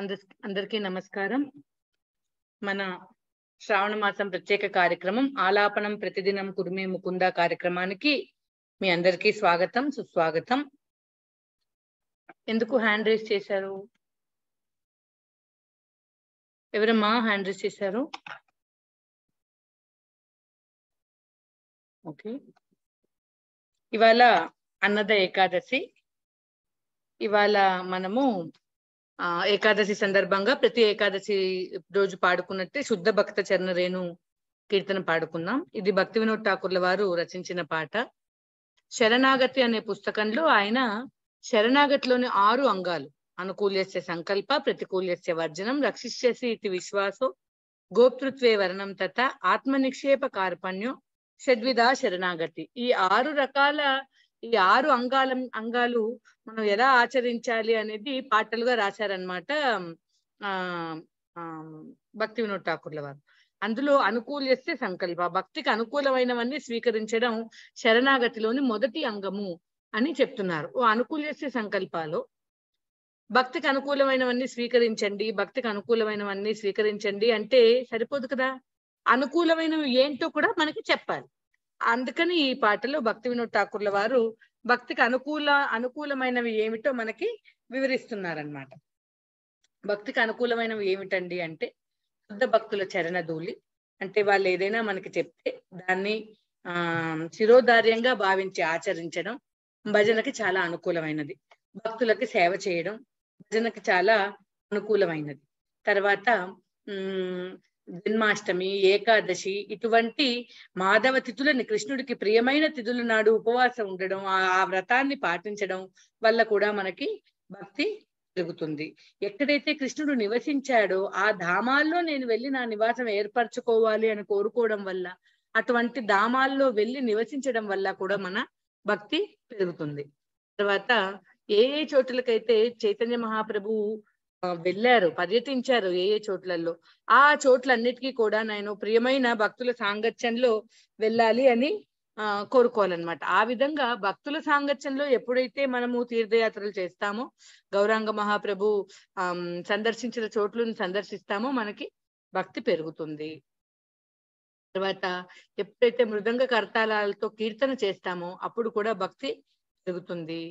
అందర్ అందరికీ నమస్కారం మన శ్రావణ మాసం ప్రత్యేక కార్యక్రమం ఆలాపనం ప్రతిదినం కుర్మే ముకుంద కార్యక్రమానికి మీ అందరికీ స్వాగతం సుస్వాగతం ఎందుకు హ్యాండ్ రేస్ చేశారు ఎవరమ్మా హ్యాండ్ రేస్ చేశారు ఓకే ఇవాళ అన్నద ఏకాదశి ఇవాళ మనము ఏకాదశి సందర్భంగా ప్రతి ఏకాదశి రోజు పాడుకున్నట్టే శుద్ధ భక్త చరణ రేణు కీర్తన పాడుకున్నాం ఇది భక్తి వినోద్ ఠాకూర్ల వారు రచించిన పాట శరణాగతి అనే పుస్తకంలో ఆయన శరణాగతిలోని ఆరు అంగాలు అనుకూల్యస్య సంకల్ప ప్రతికూల్యస్య వర్జనం రక్షిష్యసి ఇది విశ్వాసం గోప్తృత్వే వరణం ఆత్మ నిక్షేప కార్పణ్యం షడ్విధా శరణాగతి ఈ ఆరు రకాల ఈ ఆరు అంగాలం అంగాలు మనం ఎలా ఆచరించాలి అనేది పాటలుగా రాశారనమాట ఆ భక్తి వినోద్ ఠాకూర్ల వారు అందులో అనుకూలిస్తే సంకల్ప భక్తికి అనుకూలమైనవన్నీ స్వీకరించడం శరణాగతిలోని మొదటి అంగము అని చెప్తున్నారు ఓ అనుకూలిస్తే సంకల్పాలు భక్తికి అనుకూలమైనవన్నీ స్వీకరించండి భక్తికి అనుకూలమైనవన్నీ స్వీకరించండి అంటే సరిపోదు కదా అనుకూలమైనవి ఏంటో కూడా మనకి చెప్పాలి అందుకని ఈ పాటలో భక్తి వినోద్ ఠాకూర్ల వారు భక్తికి అనుకూల అనుకూలమైనవి ఏమిటో మనకి వివరిస్తున్నారనమాట భక్తికి అనుకూలమైనవి ఏమిటండి అంటే శుద్ధ భక్తుల చరణ ధూళి అంటే వాళ్ళు ఏదైనా మనకి చెప్తే దాన్ని ఆ శిరోధార్యంగా భావించి ఆచరించడం భజనకి చాలా అనుకూలమైనది భక్తులకి సేవ చేయడం భజనకి చాలా అనుకూలమైనది తర్వాత జన్మాష్టమి ఏకాదశి ఇటువంటి మాధవ తిథులని కృష్ణుడికి ప్రియమైన తిథుల నాడు ఉపవాసం ఉండడం ఆ వ్రతాన్ని పాటించడం వల్ల కూడా మనకి భక్తి జరుగుతుంది ఎక్కడైతే కృష్ణుడు నివసించాడో ఆ ధామాల్లో నేను వెళ్ళి నా నివాసం ఏర్పరచుకోవాలి అని కోరుకోవడం వల్ల అటువంటి ధామాల్లో వెళ్ళి నివసించడం వల్ల కూడా మన భక్తి పెరుగుతుంది తర్వాత ఏ చోటులకైతే చైతన్య మహాప్రభువు వెళ్ళారు పర్యటించారు ఏ ఏ చోట్లలో ఆ చోట్లన్నిటికీ కూడా నేను ప్రియమైన భక్తుల సాంగత్యంలో వెళ్ళాలి అని ఆ కోరుకోవాలన్నమాట ఆ విధంగా భక్తుల సాంగత్యంలో ఎప్పుడైతే మనము తీర్థయాత్రలు చేస్తామో గౌరాంగ మహాప్రభు ఆ సందర్శించిన చోట్లను సందర్శిస్తామో మనకి భక్తి పెరుగుతుంది తర్వాత ఎప్పుడైతే మృదంగ కర్తాలతో కీర్తన చేస్తామో అప్పుడు కూడా భక్తి పెరుగుతుంది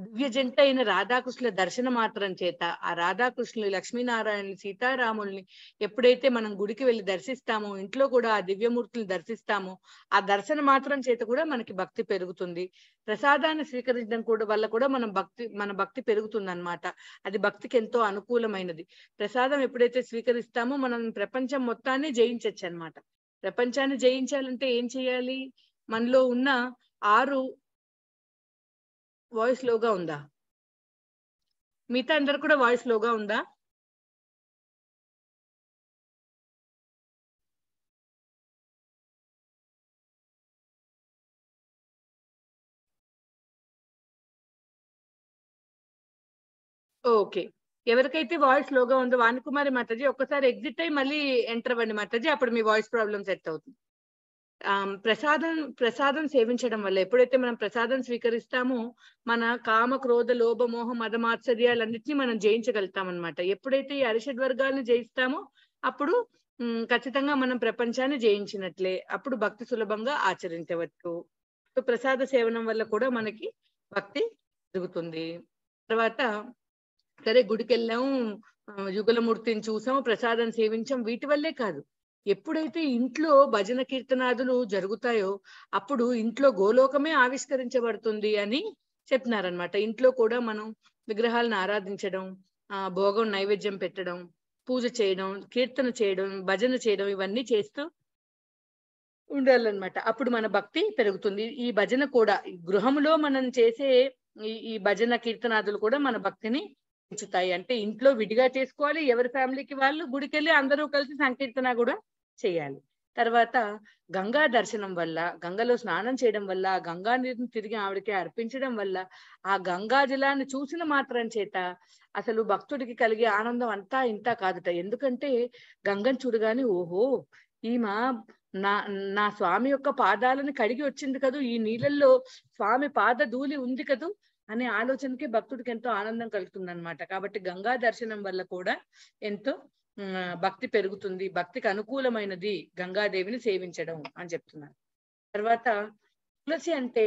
దివ్య జంట అయిన రాధాకృష్ణుల దర్శన మాత్రం చేత ఆ రాధాకృష్ణులు లక్ష్మీనారాయణ సీతారాముల్ని ఎప్పుడైతే మనం గుడికి వెళ్ళి దర్శిస్తామో ఇంట్లో కూడా ఆ దివ్యమూర్తులు దర్శిస్తామో ఆ దర్శన మాత్రం చేత కూడా మనకి భక్తి పెరుగుతుంది ప్రసాదాన్ని స్వీకరించడం కూడా వల్ల కూడా మనం భక్తి మన భక్తి పెరుగుతుంది అనమాట అది భక్తికి ఎంతో అనుకూలమైనది ప్రసాదం ఎప్పుడైతే స్వీకరిస్తామో మనం ప్రపంచం మొత్తాన్ని జయించవచ్చు అనమాట ప్రపంచాన్ని జయించాలంటే ఏం చేయాలి మనలో ఉన్న ఆరు వాయిస్ లోగా ఉందా మిగతా అందరు కూడా వాయిస్ లోగా ఉందా ఓకే ఎవరికైతే వాయిస్ లోగా ఉందో వాణికుమారి మాతాజీ ఒక్కసారి ఎగ్జిట్ అయ్యి మళ్ళీ ఎంటర్ అవ్వండి మాతాజీ అప్పుడు మీ వాయిస్ ప్రాబ్లమ్ సెట్ అవుతుంది ప్రసాదం ప్రసాదం సేవించడం వల్ల ఎప్పుడైతే మనం ప్రసాదం స్వీకరిస్తామో మన కామ క్రోధ లోభ మోహ మదమాత్సర్యాలన్నింటినీ మనం జయించగలుగుతాం అనమాట ఎప్పుడైతే ఈ అరిషడ్ వర్గాలను జయిస్తామో అప్పుడు ఖచ్చితంగా మనం ప్రపంచాన్ని జయించినట్లే అప్పుడు భక్తి సులభంగా ఆచరించవచ్చు ప్రసాద సేవనం వల్ల కూడా మనకి భక్తి జరుగుతుంది తర్వాత సరే గుడికి వెళ్ళాము యుగలమూర్తిని చూసాము ప్రసాదం సేవించాం వీటి వల్లే కాదు ఎప్పుడైతే ఇంట్లో భజన కీర్తనాదులు జరుగుతాయో అప్పుడు ఇంట్లో గోలోకమే ఆవిష్కరించబడుతుంది అని చెప్తున్నారనమాట ఇంట్లో కూడా మనం విగ్రహాలను ఆరాధించడం ఆ భోగం నైవేద్యం పెట్టడం పూజ చేయడం కీర్తన చేయడం భజన చేయడం ఇవన్నీ చేస్తూ ఉండాలన్నమాట అప్పుడు మన భక్తి పెరుగుతుంది ఈ భజన కూడా గృహంలో మనం చేసే ఈ భజన కీర్తనాదులు కూడా మన భక్తిని ఉంచుతాయి అంటే ఇంట్లో విడిగా చేసుకోవాలి ఎవరి ఫ్యామిలీకి వాళ్ళు గుడికెళ్ళి అందరూ కలిసి సంకీర్తన కూడా చేయాలి తర్వాత గంగా దర్శనం వల్ల గంగలో స్నానం చేయడం వల్ల గంగా నీరుని తిరిగి ఆవిడకి అర్పించడం వల్ల ఆ గంగా జలాన్ని చూసిన మాత్రం చేత అసలు భక్తుడికి కలిగే ఆనందం అంతా ఇంత కాదుట ఎందుకంటే గంగను చూడగానే ఓహో ఈమె నా నా స్వామి యొక్క పాదాలను కడిగి వచ్చింది కదూ ఈ నీళ్ళల్లో స్వామి పాద ధూళి ఉంది కదూ అనే ఆలోచనకి భక్తుడికి ఎంతో ఆనందం కలుగుతుంది అనమాట కాబట్టి గంగా దర్శనం వల్ల కూడా ఎంతో భక్తి పెరుగుతుంది భక్తికి అనుకూలమైనది గంగాదేవిని సేవించడం అని చెప్తున్నారు తర్వాత తులసి అంటే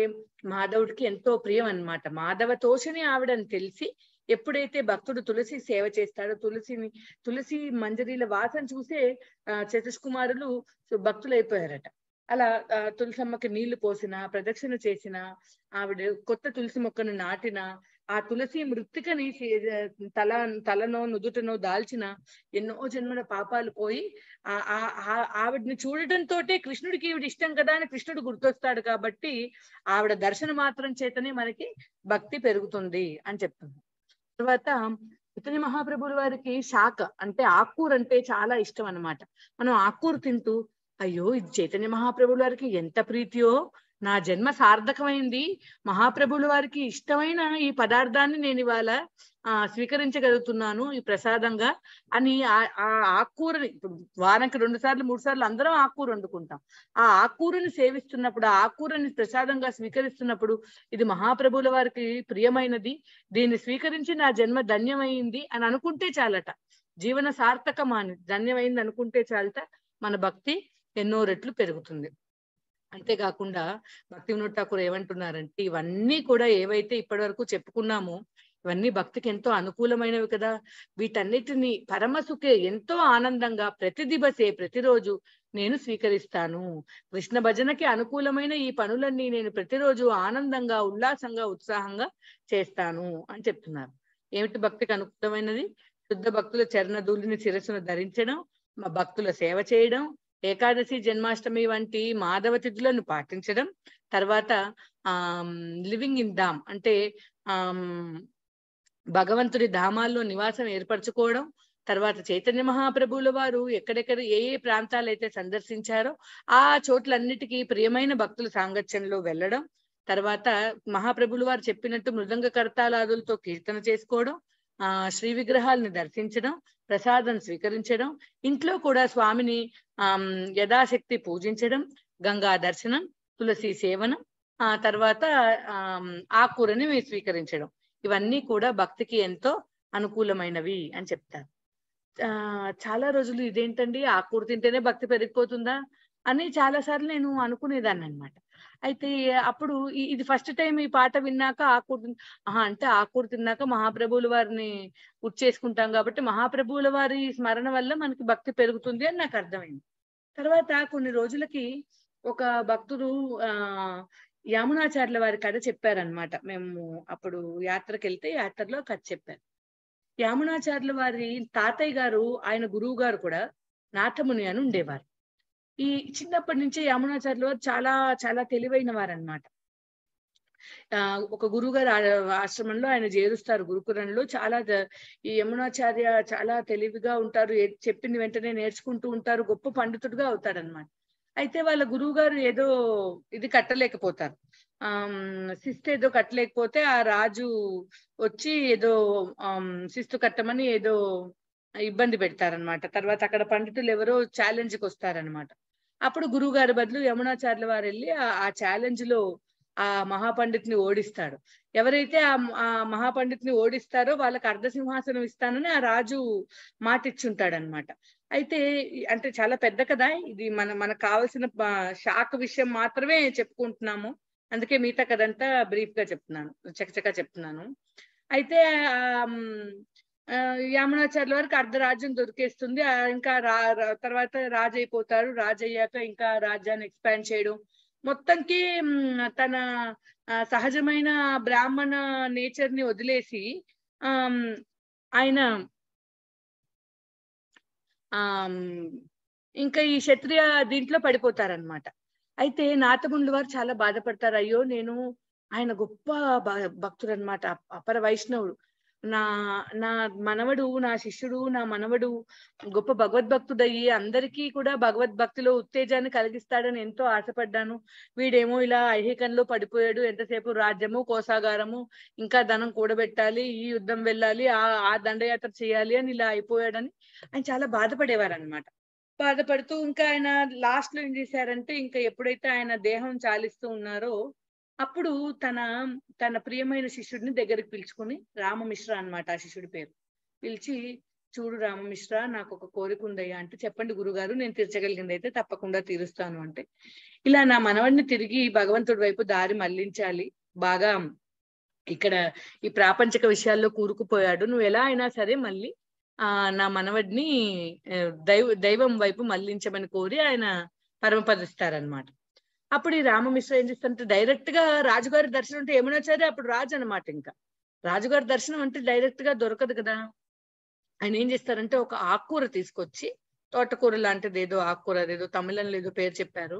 మాధవుడికి ఎంతో ప్రియం అనమాట మాధవ తోషిని ఆవిడని తెలిసి ఎప్పుడైతే భక్తుడు తులసి సేవ చేస్తాడో తులసిని తులసి మంజరీల వాసన చూసే చతుష్కుమారులు అయిపోయారట అలా తులసమ్మకి నీళ్లు పోసిన ప్రదక్షిణ చేసిన ఆవిడ కొత్త తులసి మొక్కను నాటిన ఆ తులసి మృతికని తల తలనో నుదుటనో దాల్చిన ఎన్నో జన్మల పాపాలు పోయి ఆ ఆవిడని చూడటంతో కృష్ణుడికి ఈవిడ ఇష్టం కదా అని కృష్ణుడు గుర్తొస్తాడు కాబట్టి ఆవిడ దర్శన మాత్రం చేతనే మనకి భక్తి పెరుగుతుంది అని చెప్తుంది తర్వాత ఇతని మహాప్రభుల వారికి శాఖ అంటే ఆకుకూర అంటే చాలా ఇష్టం అనమాట మనం ఆకూరు తింటూ అయ్యో ఇది చైతన్య మహాప్రభుల వారికి ఎంత ప్రీతియో నా జన్మ సార్థకమైంది మహాప్రభుల వారికి ఇష్టమైన ఈ పదార్థాన్ని నేను ఇవాళ ఆ స్వీకరించగలుగుతున్నాను ఈ ప్రసాదంగా అని ఆ ఆకుకూరని వారానికి రెండు సార్లు మూడు సార్లు అందరం ఆకుకూర వండుకుంటాం ఆ ఆకుకూరని సేవిస్తున్నప్పుడు ఆ ఆకుకూరని ప్రసాదంగా స్వీకరిస్తున్నప్పుడు ఇది మహాప్రభుల వారికి ప్రియమైనది దీన్ని స్వీకరించి నా జన్మ ధన్యమైంది అని అనుకుంటే చాలట జీవన సార్థకమాని ధన్యమైంది అనుకుంటే చాలట మన భక్తి ఎన్నో రెట్లు పెరుగుతుంది అంతేకాకుండా భక్తి వినోద్ ఠాకూర్ ఏమంటున్నారంటే ఇవన్నీ కూడా ఏవైతే ఇప్పటి వరకు చెప్పుకున్నామో ఇవన్నీ భక్తికి ఎంతో అనుకూలమైనవి కదా వీటన్నిటిని పరమసుఖే ఎంతో ఆనందంగా ప్రతిదిబసే ప్రతిరోజు నేను స్వీకరిస్తాను కృష్ణ భజనకి అనుకూలమైన ఈ పనులన్నీ నేను ప్రతిరోజు ఆనందంగా ఉల్లాసంగా ఉత్సాహంగా చేస్తాను అని చెప్తున్నారు ఏమిటి భక్తికి అనుకూలమైనది శుద్ధ భక్తుల చరణ ధూళిని శిరస్సును ధరించడం మా భక్తుల సేవ చేయడం ఏకాదశి జన్మాష్టమి వంటి మాధవ తిథులను పాటించడం తర్వాత ఆ లివింగ్ ఇన్ ధామ్ అంటే ఆ భగవంతుడి ధామాల్లో నివాసం ఏర్పరచుకోవడం తర్వాత చైతన్య మహాప్రభువుల వారు ఎక్కడెక్కడ ఏ ఏ ప్రాంతాలు అయితే సందర్శించారో ఆ చోట్లన్నిటికీ ప్రియమైన భక్తుల సాంగత్యంలో వెళ్ళడం తర్వాత మహాప్రభులు వారు చెప్పినట్టు మృదంగ కర్తాలాదులతో కీర్తన చేసుకోవడం ఆ శ్రీ విగ్రహాలను దర్శించడం ప్రసాదం స్వీకరించడం ఇంట్లో కూడా స్వామిని యథాశక్తి పూజించడం గంగా దర్శనం తులసి సేవనం ఆ తర్వాత ఆకూరని మేము స్వీకరించడం ఇవన్నీ కూడా భక్తికి ఎంతో అనుకూలమైనవి అని చెప్తారు చాలా రోజులు ఇదేంటండి ఆకుకూర తింటేనే భక్తి పెరిగిపోతుందా అని చాలాసార్లు నేను అనుకునేదాన్ని అనమాట అయితే అప్పుడు ఇది ఫస్ట్ టైం ఈ పాట విన్నాక ఆకూరు అంటే ఆకూరు తిన్నాక మహాప్రభువుల వారిని చేసుకుంటాం కాబట్టి మహాప్రభువుల వారి స్మరణ వల్ల మనకి భక్తి పెరుగుతుంది అని నాకు అర్థమైంది తర్వాత కొన్ని రోజులకి ఒక భక్తుడు ఆ యామునాచార్యుల వారి కథ చెప్పారనమాట మేము అప్పుడు యాత్రకు వెళ్తే యాత్రలో కథ చెప్పారు యామునాచార్యుల వారి తాతయ్య గారు ఆయన గురువు గారు కూడా నాథముని అని ఉండేవారు ఈ చిన్నప్పటి నుంచే యమునాచార్యులు వారు చాలా చాలా తెలివైన వారనమాట ఒక గారు ఆశ్రమంలో ఆయన చేరుస్తారు గురుకులంలో చాలా ఈ యమునాచార్య చాలా తెలివిగా ఉంటారు చెప్పింది వెంటనే నేర్చుకుంటూ ఉంటారు గొప్ప పండితుడుగా అవుతాడనమాట అయితే వాళ్ళ గురువు గారు ఏదో ఇది కట్టలేకపోతారు ఆ శిస్తు ఏదో కట్టలేకపోతే ఆ రాజు వచ్చి ఏదో ఆ శిస్తు కట్టమని ఏదో ఇబ్బంది పెడతారనమాట తర్వాత అక్కడ పండితులు ఎవరో ఛాలెంజ్కి వస్తారనమాట అప్పుడు గురువు గారి బదులు యమునాచార్యుల వారు వెళ్ళి ఆ ఛాలెంజ్ లో ఆ మహాపండిత్ని ఓడిస్తాడు ఎవరైతే ఆ మహాపండిత్ని ఓడిస్తారో వాళ్ళకి అర్ధసింహాసనం ఇస్తానని ఆ రాజు మాటిచ్చుంటాడనమాట అయితే అంటే చాలా పెద్ద కదా ఇది మన మనకు కావాల్సిన శాఖ విషయం మాత్రమే చెప్పుకుంటున్నాము అందుకే మిగతా కదంతా బ్రీఫ్ గా చెప్తున్నాను చకచకా చెప్తున్నాను అయితే యామునాచార్యుల వరకు అర్ధరాజ్యం దొరికేస్తుంది ఇంకా తర్వాత రాజు అయిపోతారు రాజు అయ్యాక ఇంకా రాజ్యాన్ని ఎక్స్పాండ్ చేయడం మొత్తంకి తన సహజమైన బ్రాహ్మణ నేచర్ ని వదిలేసి ఆయన ఇంకా ఈ క్షత్రియ దీంట్లో పడిపోతారనమాట అయితే నాతగుండ్ల వారు చాలా బాధపడతారు అయ్యో నేను ఆయన గొప్ప భక్తుడు అనమాట అపర వైష్ణవుడు నా నా మనవడు నా శిష్యుడు నా మనవడు గొప్ప భగవద్భక్తుడయ్యి అందరికీ కూడా భగవద్భక్తిలో ఉత్తేజాన్ని కలిగిస్తాడని ఎంతో ఆశపడ్డాను వీడేమో ఇలా ఐహికంలో పడిపోయాడు ఎంతసేపు రాజ్యము కోసాగారము ఇంకా ధనం కూడబెట్టాలి ఈ యుద్ధం వెళ్ళాలి ఆ ఆ దండయాత్ర చేయాలి అని ఇలా అయిపోయాడని ఆయన చాలా బాధపడేవారు అనమాట బాధపడుతూ ఇంకా ఆయన లాస్ట్ లో ఏం చేశారంటే ఇంకా ఎప్పుడైతే ఆయన దేహం చాలిస్తూ ఉన్నారో అప్పుడు తన తన ప్రియమైన శిష్యుడిని దగ్గరికి పిలుచుకుని రామమిశ్ర అనమాట ఆ శిష్యుడి పేరు పిలిచి చూడు రామమిశ్ర నాకు ఒక కోరిక ఉందయ్యా అంటే చెప్పండి గురుగారు నేను తీర్చగలిగింది అయితే తప్పకుండా తీరుస్తాను అంటే ఇలా నా మనవడిని తిరిగి భగవంతుడి వైపు దారి మళ్లించాలి బాగా ఇక్కడ ఈ ప్రాపంచిక విషయాల్లో కూరుకుపోయాడు నువ్వు ఎలా అయినా సరే మళ్ళీ ఆ నా మనవడిని దైవ దైవం వైపు మళ్లించమని కోరి ఆయన పరమపదిస్తారనమాట అప్పుడు ఈ రామమిశ్ర ఏం చేస్తారంటే డైరెక్ట్ గా రాజుగారి దర్శనం అంటే ఏమైనా సరే అప్పుడు రాజు అనమాట ఇంకా రాజుగారి దర్శనం అంటే డైరెక్ట్ గా దొరకదు కదా ఆయన ఏం చేస్తారంటే ఒక ఆకుకూర తీసుకొచ్చి తోటకూర లాంటిది ఏదో ఆకుకూర అదేదో తమిళం ఏదో పేరు చెప్పారు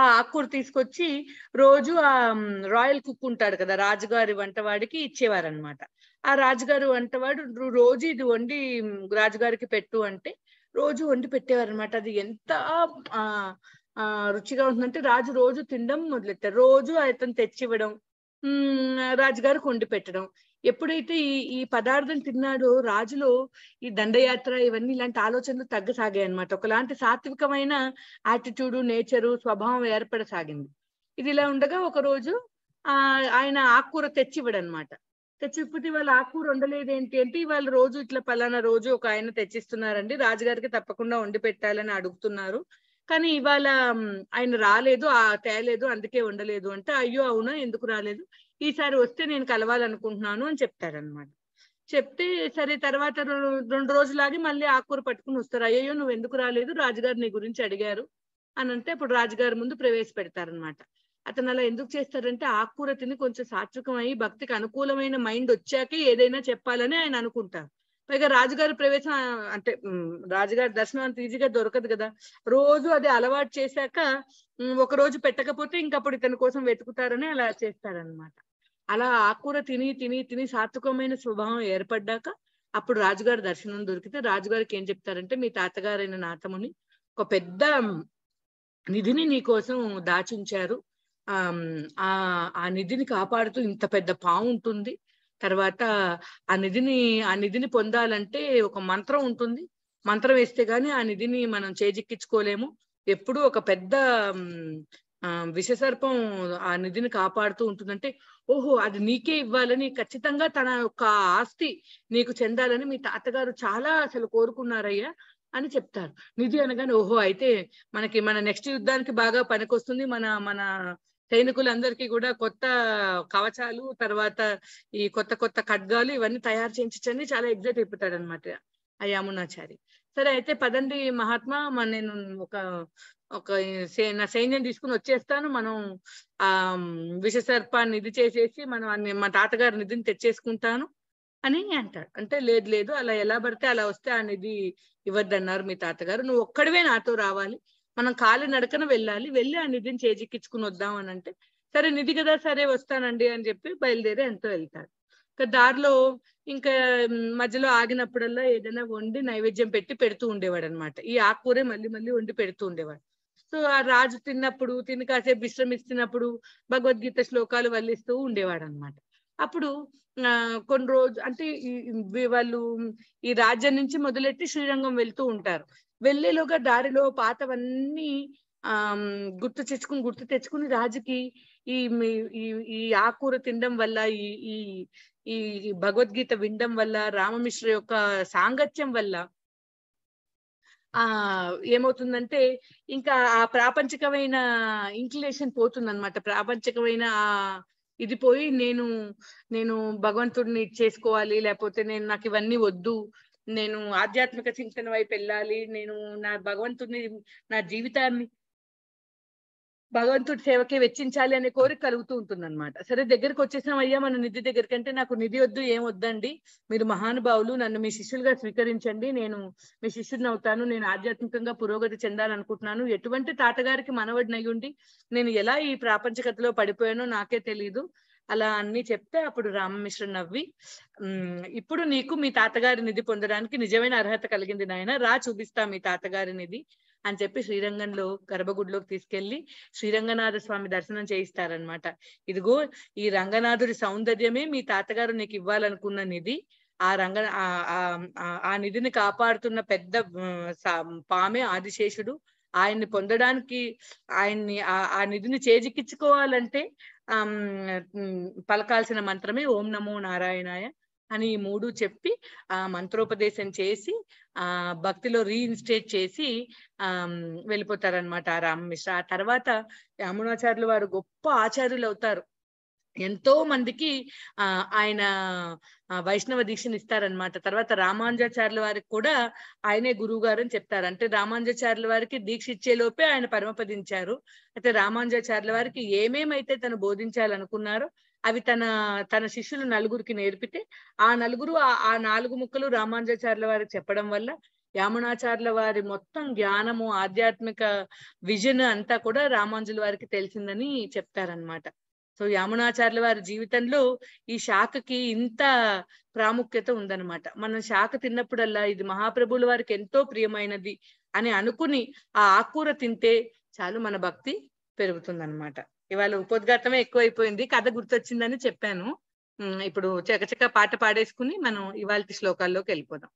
ఆ ఆకుకూర తీసుకొచ్చి రోజు ఆ రాయల్ కుక్ ఉంటాడు కదా రాజుగారి వంటవాడికి ఇచ్చేవారనమాట ఆ రాజుగారి వంటవాడు రోజు ఇది వండి రాజుగారికి పెట్టు అంటే రోజు వండి పెట్టేవారనమాట అది ఎంత ఆ ఆ రుచిగా ఉంటుందంటే రాజు రోజు తినడం మొదలెట్టారు రోజు అతను తెచ్చివ్వడం రాజుగారు కొండి పెట్టడం ఎప్పుడైతే ఈ ఈ పదార్థం తిన్నాడో రాజులో ఈ దండయాత్ర ఇవన్నీ ఇలాంటి ఆలోచనలు తగ్గసాగాయి అనమాట ఒకలాంటి సాత్వికమైన యాటిట్యూడ్ నేచరు స్వభావం ఏర్పడసాగింది ఇది ఇలా ఉండగా ఒక రోజు ఆ ఆయన ఆకుకూర తెచ్చివ్వడనమాట తెచ్చిపోతే ఇవాళ ఆకుకూర ఉండలేదు ఏంటి అంటే ఇవాళ రోజు ఇట్లా పలానా రోజు ఒక ఆయన తెచ్చిస్తున్నారండి రాజుగారికి తప్పకుండా వండి పెట్టాలని అడుగుతున్నారు కానీ ఇవాళ ఆయన రాలేదు ఆ తేలేదు అందుకే ఉండలేదు అంటే అయ్యో అవును ఎందుకు రాలేదు ఈసారి వస్తే నేను కలవాలనుకుంటున్నాను అని చెప్తారనమాట చెప్తే సరే తర్వాత రెండు రోజులాగి మళ్ళీ ఆకుకూర పట్టుకుని వస్తారు అయ్యో నువ్వు ఎందుకు రాలేదు రాజుగారు నీ గురించి అడిగారు అని అంటే అప్పుడు రాజుగారి ముందు ప్రవేశపెడతారనమాట అతను అలా ఎందుకు చేస్తారంటే ఆకుకూర తిని కొంచెం సాత్వికమై భక్తికి అనుకూలమైన మైండ్ వచ్చాకే ఏదైనా చెప్పాలని ఆయన అనుకుంటారు పైగా రాజుగారి ప్రవేశం అంటే రాజుగారి దర్శనం అంత ఈజీగా దొరకదు కదా రోజు అది అలవాటు చేశాక ఒక రోజు పెట్టకపోతే ఇంకప్పుడు ఇతని కోసం వెతుకుతారని అలా చేస్తారనమాట అలా ఆకుకూర తిని తిని తిని సాత్వికమైన స్వభావం ఏర్పడ్డాక అప్పుడు రాజుగారి దర్శనం దొరికితే రాజుగారికి ఏం చెప్తారంటే మీ తాతగారైన నాతముని ఒక పెద్ద నిధిని నీ కోసం దాచించారు ఆ ఆ నిధిని కాపాడుతూ ఇంత పెద్ద పావు ఉంటుంది తర్వాత ఆ నిధిని ఆ నిధిని పొందాలంటే ఒక మంత్రం ఉంటుంది మంత్రం వేస్తే గానీ ఆ నిధిని మనం చేజిక్కించుకోలేము ఎప్పుడూ ఒక పెద్ద విషసర్పం ఆ నిధిని కాపాడుతూ ఉంటుందంటే ఓహో అది నీకే ఇవ్వాలని ఖచ్చితంగా తన యొక్క ఆస్తి నీకు చెందాలని మీ తాతగారు చాలా అసలు కోరుకున్నారయ్యా అని చెప్తారు నిధి అనగానే ఓహో అయితే మనకి మన నెక్స్ట్ యుద్ధానికి బాగా పనికొస్తుంది మన మన సైనికులందరికీ కూడా కొత్త కవచాలు తర్వాత ఈ కొత్త కొత్త ఖడ్గాలు ఇవన్నీ తయారు చేయించని చాలా ఎగ్జైట్ అయిపోతాడు అనమాట ఆ యామునాచారి సరే అయితే పదండి మహాత్మా మన నేను ఒక ఒక నా సైన్యం తీసుకుని వచ్చేస్తాను మనం ఆ విషసర్పాన్ని ఇది చేసేసి మనం మా తాతగారి నిధిని తెచ్చేసుకుంటాను అని అంటాడు అంటే లేదు లేదు అలా ఎలా పడితే అలా వస్తే ఆ నిధి ఇవ్వద్దన్నారు మీ తాతగారు నువ్వు ఒక్కడివే నాతో రావాలి మనం కాలి నడకన వెళ్ళాలి వెళ్ళి ఆ నిధిని చేజిక్కించుకుని వద్దాం అని అంటే సరే నిధి కదా సరే వస్తానండి అని చెప్పి బయలుదేరి ఎంతో వెళ్తారు ఇంకా దారిలో ఇంకా మధ్యలో ఆగినప్పుడల్లా ఏదైనా వండి నైవేద్యం పెట్టి పెడుతూ ఉండేవాడు అనమాట ఈ ఆకుకూరే మళ్ళీ మళ్ళీ వండి పెడుతూ ఉండేవాడు సో ఆ రాజు తిన్నప్పుడు తిని కాసేపు విశ్రమిస్తున్నప్పుడు భగవద్గీత శ్లోకాలు వల్లిస్తూ ఉండేవాడు అనమాట అప్పుడు కొన్ని రోజు అంటే వాళ్ళు ఈ రాజ్యం నుంచి మొదలెట్టి శ్రీరంగం వెళ్తూ ఉంటారు వెళ్ళేలోగా దారిలో పాతవన్నీ ఆ గుర్తు తెచ్చుకుని గుర్తు తెచ్చుకుని రాజుకి ఈ ఈ ఆకూర తినడం వల్ల ఈ ఈ ఈ భగవద్గీత వినడం వల్ల రామమిశ్ర యొక్క సాంగత్యం వల్ల ఆ ఏమవుతుందంటే ఇంకా ఆ ప్రాపంచికమైన ఇంక్లినేషన్ పోతుందన్నమాట ప్రాపంచికమైన ఆ ఇది పోయి నేను నేను భగవంతుడిని చేసుకోవాలి లేకపోతే నేను నాకు ఇవన్నీ వద్దు నేను ఆధ్యాత్మిక చింతన వైపు వెళ్ళాలి నేను నా భగవంతుడిని నా జీవితాన్ని భగవంతుడి సేవకే వెచ్చించాలి అనే కోరిక కలుగుతూ ఉంటుంది అనమాట సరే దగ్గరకు వచ్చేసాం అయ్యా మన నిధి దగ్గరికి అంటే నాకు నిధి వద్దు ఏం వద్దండి మీరు మహానుభావులు నన్ను మీ శిష్యులుగా స్వీకరించండి నేను మీ శిష్యుడిని అవుతాను నేను ఆధ్యాత్మికంగా పురోగతి చెందాలనుకుంటున్నాను ఎటువంటి తాతగారికి మనవడినయ్యుండి నేను ఎలా ఈ ప్రాపంచకతలో పడిపోయానో నాకే తెలియదు అలా అన్ని చెప్తే అప్పుడు రామమిశ్ర నవ్వి ఇప్పుడు నీకు మీ తాతగారి నిధి పొందడానికి నిజమైన అర్హత కలిగింది నాయన రా చూపిస్తా మీ తాతగారి నిధి అని చెప్పి శ్రీరంగంలో గర్భగుడిలోకి తీసుకెళ్లి శ్రీరంగనాథ స్వామి దర్శనం చేయిస్తారనమాట ఇదిగో ఈ రంగనాథుడి సౌందర్యమే మీ తాతగారు నీకు ఇవ్వాలనుకున్న నిధి ఆ రంగ ఆ నిధిని కాపాడుతున్న పెద్ద పామే ఆదిశేషుడు ఆయన్ని పొందడానికి ఆయన్ని ఆ నిధిని చేజిక్కించుకోవాలంటే పలకాల్సిన మంత్రమే ఓం నమో నారాయణాయ అని ఈ మూడు చెప్పి ఆ మంత్రోపదేశం చేసి ఆ భక్తిలో రీఇన్స్టేట్ చేసి ఆ వెళ్ళిపోతారనమాట ఆ రామమిశ్ర ఆ తర్వాత యమునాచార్యులు వారు గొప్ప ఆచార్యులు అవుతారు ఎంతో మందికి ఆ ఆయన వైష్ణవ దీక్షను ఇస్తారనమాట తర్వాత రామానుజాచార్యుల వారికి కూడా ఆయనే గురువు గారు అని చెప్తారు అంటే రామానుజాచార్యుల వారికి దీక్ష ఇచ్చే లోపే ఆయన పరమపదించారు అయితే రామానుజాచార్యుల వారికి ఏమేమైతే తను బోధించాలనుకున్నారో అవి తన తన శిష్యులు నలుగురికి నేర్పితే ఆ నలుగురు ఆ నాలుగు ముక్కలు రామానుజాచార్యుల వారికి చెప్పడం వల్ల యామునాచార్యుల వారి మొత్తం జ్ఞానము ఆధ్యాత్మిక విజన్ అంతా కూడా రామాంజుల వారికి తెలిసిందని చెప్తారనమాట సో యామునాచార్యుల వారి జీవితంలో ఈ శాఖకి ఇంత ప్రాముఖ్యత ఉందన్నమాట మనం శాఖ తిన్నప్పుడల్లా ఇది మహాప్రభువుల వారికి ఎంతో ప్రియమైనది అని అనుకుని ఆ ఆకూర తింటే చాలు మన భక్తి పెరుగుతుందన్నమాట ఇవాళ ఉపోద్ఘాతమే ఎక్కువైపోయింది కథ గుర్తొచ్చిందని చెప్పాను ఇప్పుడు చకచక పాట పాడేసుకుని మనం ఇవాళ శ్లోకాల్లోకి వెళ్ళిపోదాం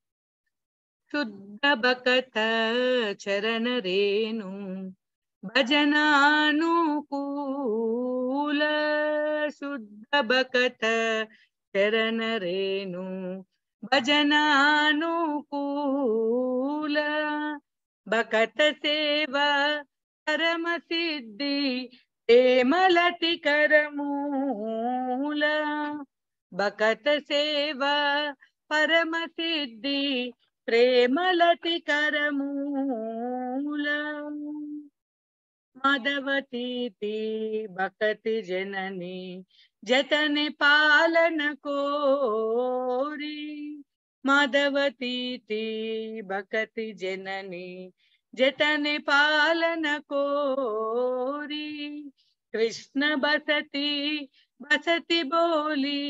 శుద్ధ బకత చరణ రేణు भजनानुकूल शुद्ध बकत चरण रेणु भजनानुकूल बकत सेवा परम सिद्धि मलति करमूल बकत सेवा परम सिद्धि प्रेमलति करमूल मदवती भकत जननी जतन पालन को कोरी मदवती भकत जननी जतन पालन कोरी कृष्ण बसती बसती बोली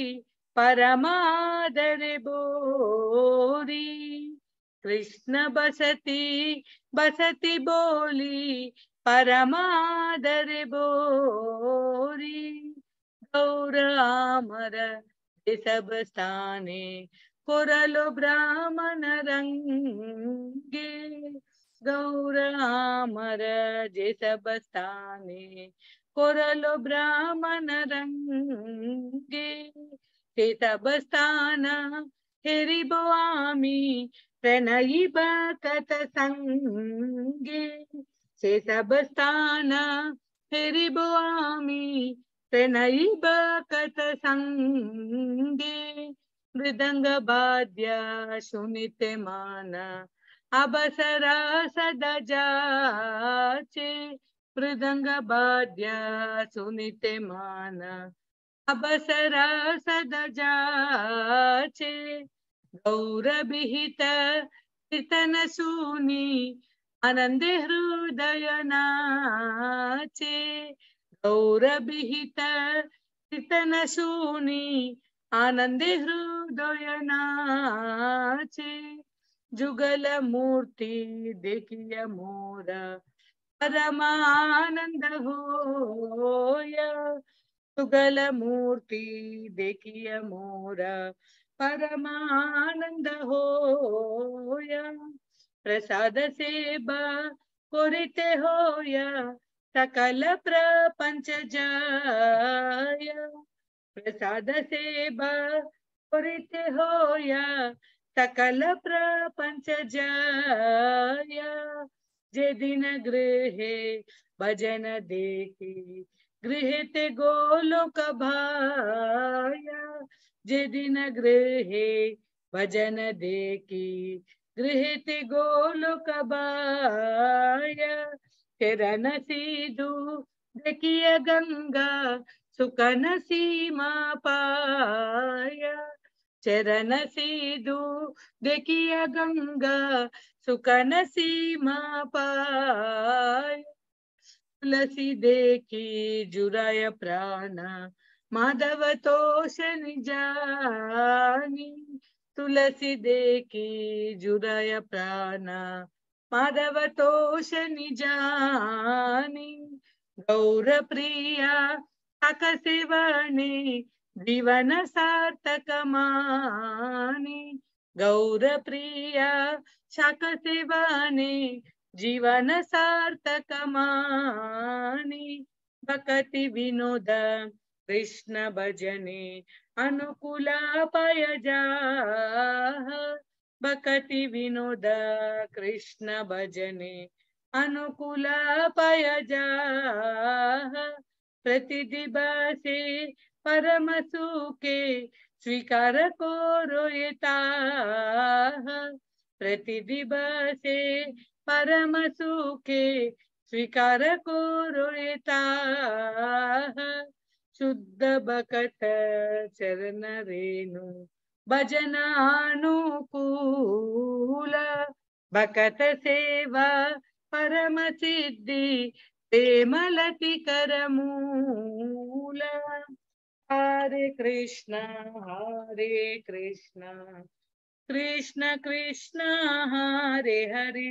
परमादर बोरी कृष्ण बसती बसती बोली परमादर बोरी गौरामर सब स्थाने ಕೊರಲು ಬ್ರಾಹ್ಮಣರಂಗೆ ಗೌರಾಮರ ಜೇಸಬಸ್ತಾನೆ ಕೊರಲು ಬ್ರಾಹ್ಮಣರಂಗೆ ಚೇತಬಸ್ತಾನ ಹೆರಿಬೋಮಿ ಪ್ರಣಯಿ ಬಕತ ಸಂಗೆ से तबस्ताना हेरी बोआमी तनाई बाकत संगे मृदंग बाद्या सुनिते माना अबसरा सद जाचे मृदंग बाद्या सुनिते माना अबसरा सद जाचे गौरवित कीर्तन सुनी हृदय हृदयनाचे गौरभिहित चितनसूनि आनन्दे हृदयनाचे मूर्ति देखिय मोर परमानन्द होय मूर्ति देखिय मोर आनंद हो प्रसाद सेवा कोरिते होया सकल प्रपंच जाया प्रसाद सेवा कोरिते होया सकल प्रपंच जाया जे दिन गृह भजन देखे गृह ते गोलोक भाया जे दिन गृहे भजन देखी गृहति गोलोक चरण सीधु देखिय गंगा सुकन सीमा पाया चरण सीधु देखिय गंगा सुकन सीमा पाय तुलसी देखी जुराय प्राण माधव तो जानी ತುಳಸಿ ದೇಕಿ ಜುರಯ ಪ್ರಾಣ ಮಾಧವ ತೋಷ ನಿಜಾನಿ ಗೌರ ಪ್ರಿಯ ಅಕಸಿವಣಿ ಜೀವನ ಸಾರ್ಥಕ ಮಾನಿ ಗೌರ ಪ್ರಿಯ ಶಕ ಶಿವಾನಿ ಜೀವನ ಸಾರ್ಥಕ ಮಾನಿ ಭಕತಿ ವಿನೋದ ಕೃಷ್ಣ ಭಜನೆ अनुकूलापयजा भकति विनोद कृष्ण भजने अनुकूलापयजा प्रतिदिवसे परमसुखे स्वीकार को रोयता प्रतिदिवसे परमसुखे स्वीकार को रोयता शुद्ध बकट चरण रेणु भजनानुकूल बकट सेवा परम सिद्धि तेमलति करमूल हरे कृष्ण हरे कृष्ण कृष्ण कृष्ण हरे हरे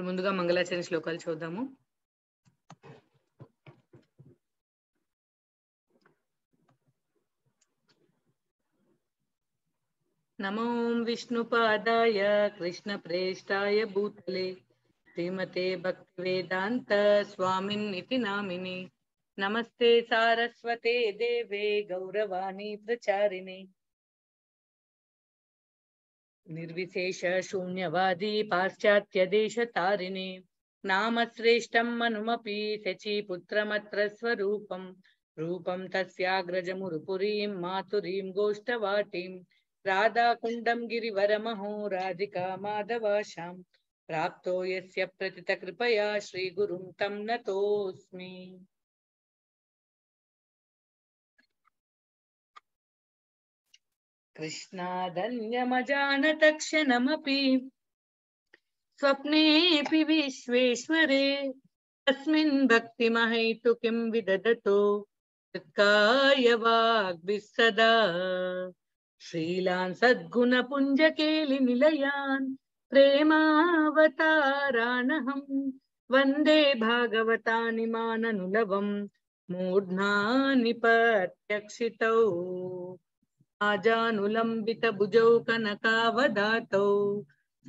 ఇప్పుడు ముందుగా మంగళాచరణ శ్లోకాలు చూద్దాము నమో విష్ణుపాదాయ ప్రేష్టాయ భూతలే శ్రీమతే భక్తి వేదాంత స్వామిన్ ఇది నామిని నమస్తే సారస్వతే దేవే గౌరవాణి ప్రచారిణి निर्विशेषशून्यवादी पाश्चात्यदेशतारिणे नामश्रेष्ठम् मनुमपि शचीपुत्रमत्र स्वरूपम् रूपम् तस्याग्रजमुरुपुरीम् मातुरीम् गोष्ठवाटीम् राधाकुण्डम् गिरिवरमहो राधिका माधवाशाम् प्राप्तो यस्य प्रतितकृपया श्रीगुरुम् तम् नतोऽस्मि कृष्णादन्यमजानतक्षणमपि स्वप्नेऽपि विश्वेश्वरे तस्मिन् भक्तिमहैतु किं विदधतो तत्काय वाग्भिः श्रीलान् सद्गुणपुञ्जकेलिनिलयान् प्रेमावतारानहम् वन्दे भागवतानिमाननुलवम् मूर्ध्नानि प्रत्यक्षितौ जानुलम्बितभुजौ कनकावदातौ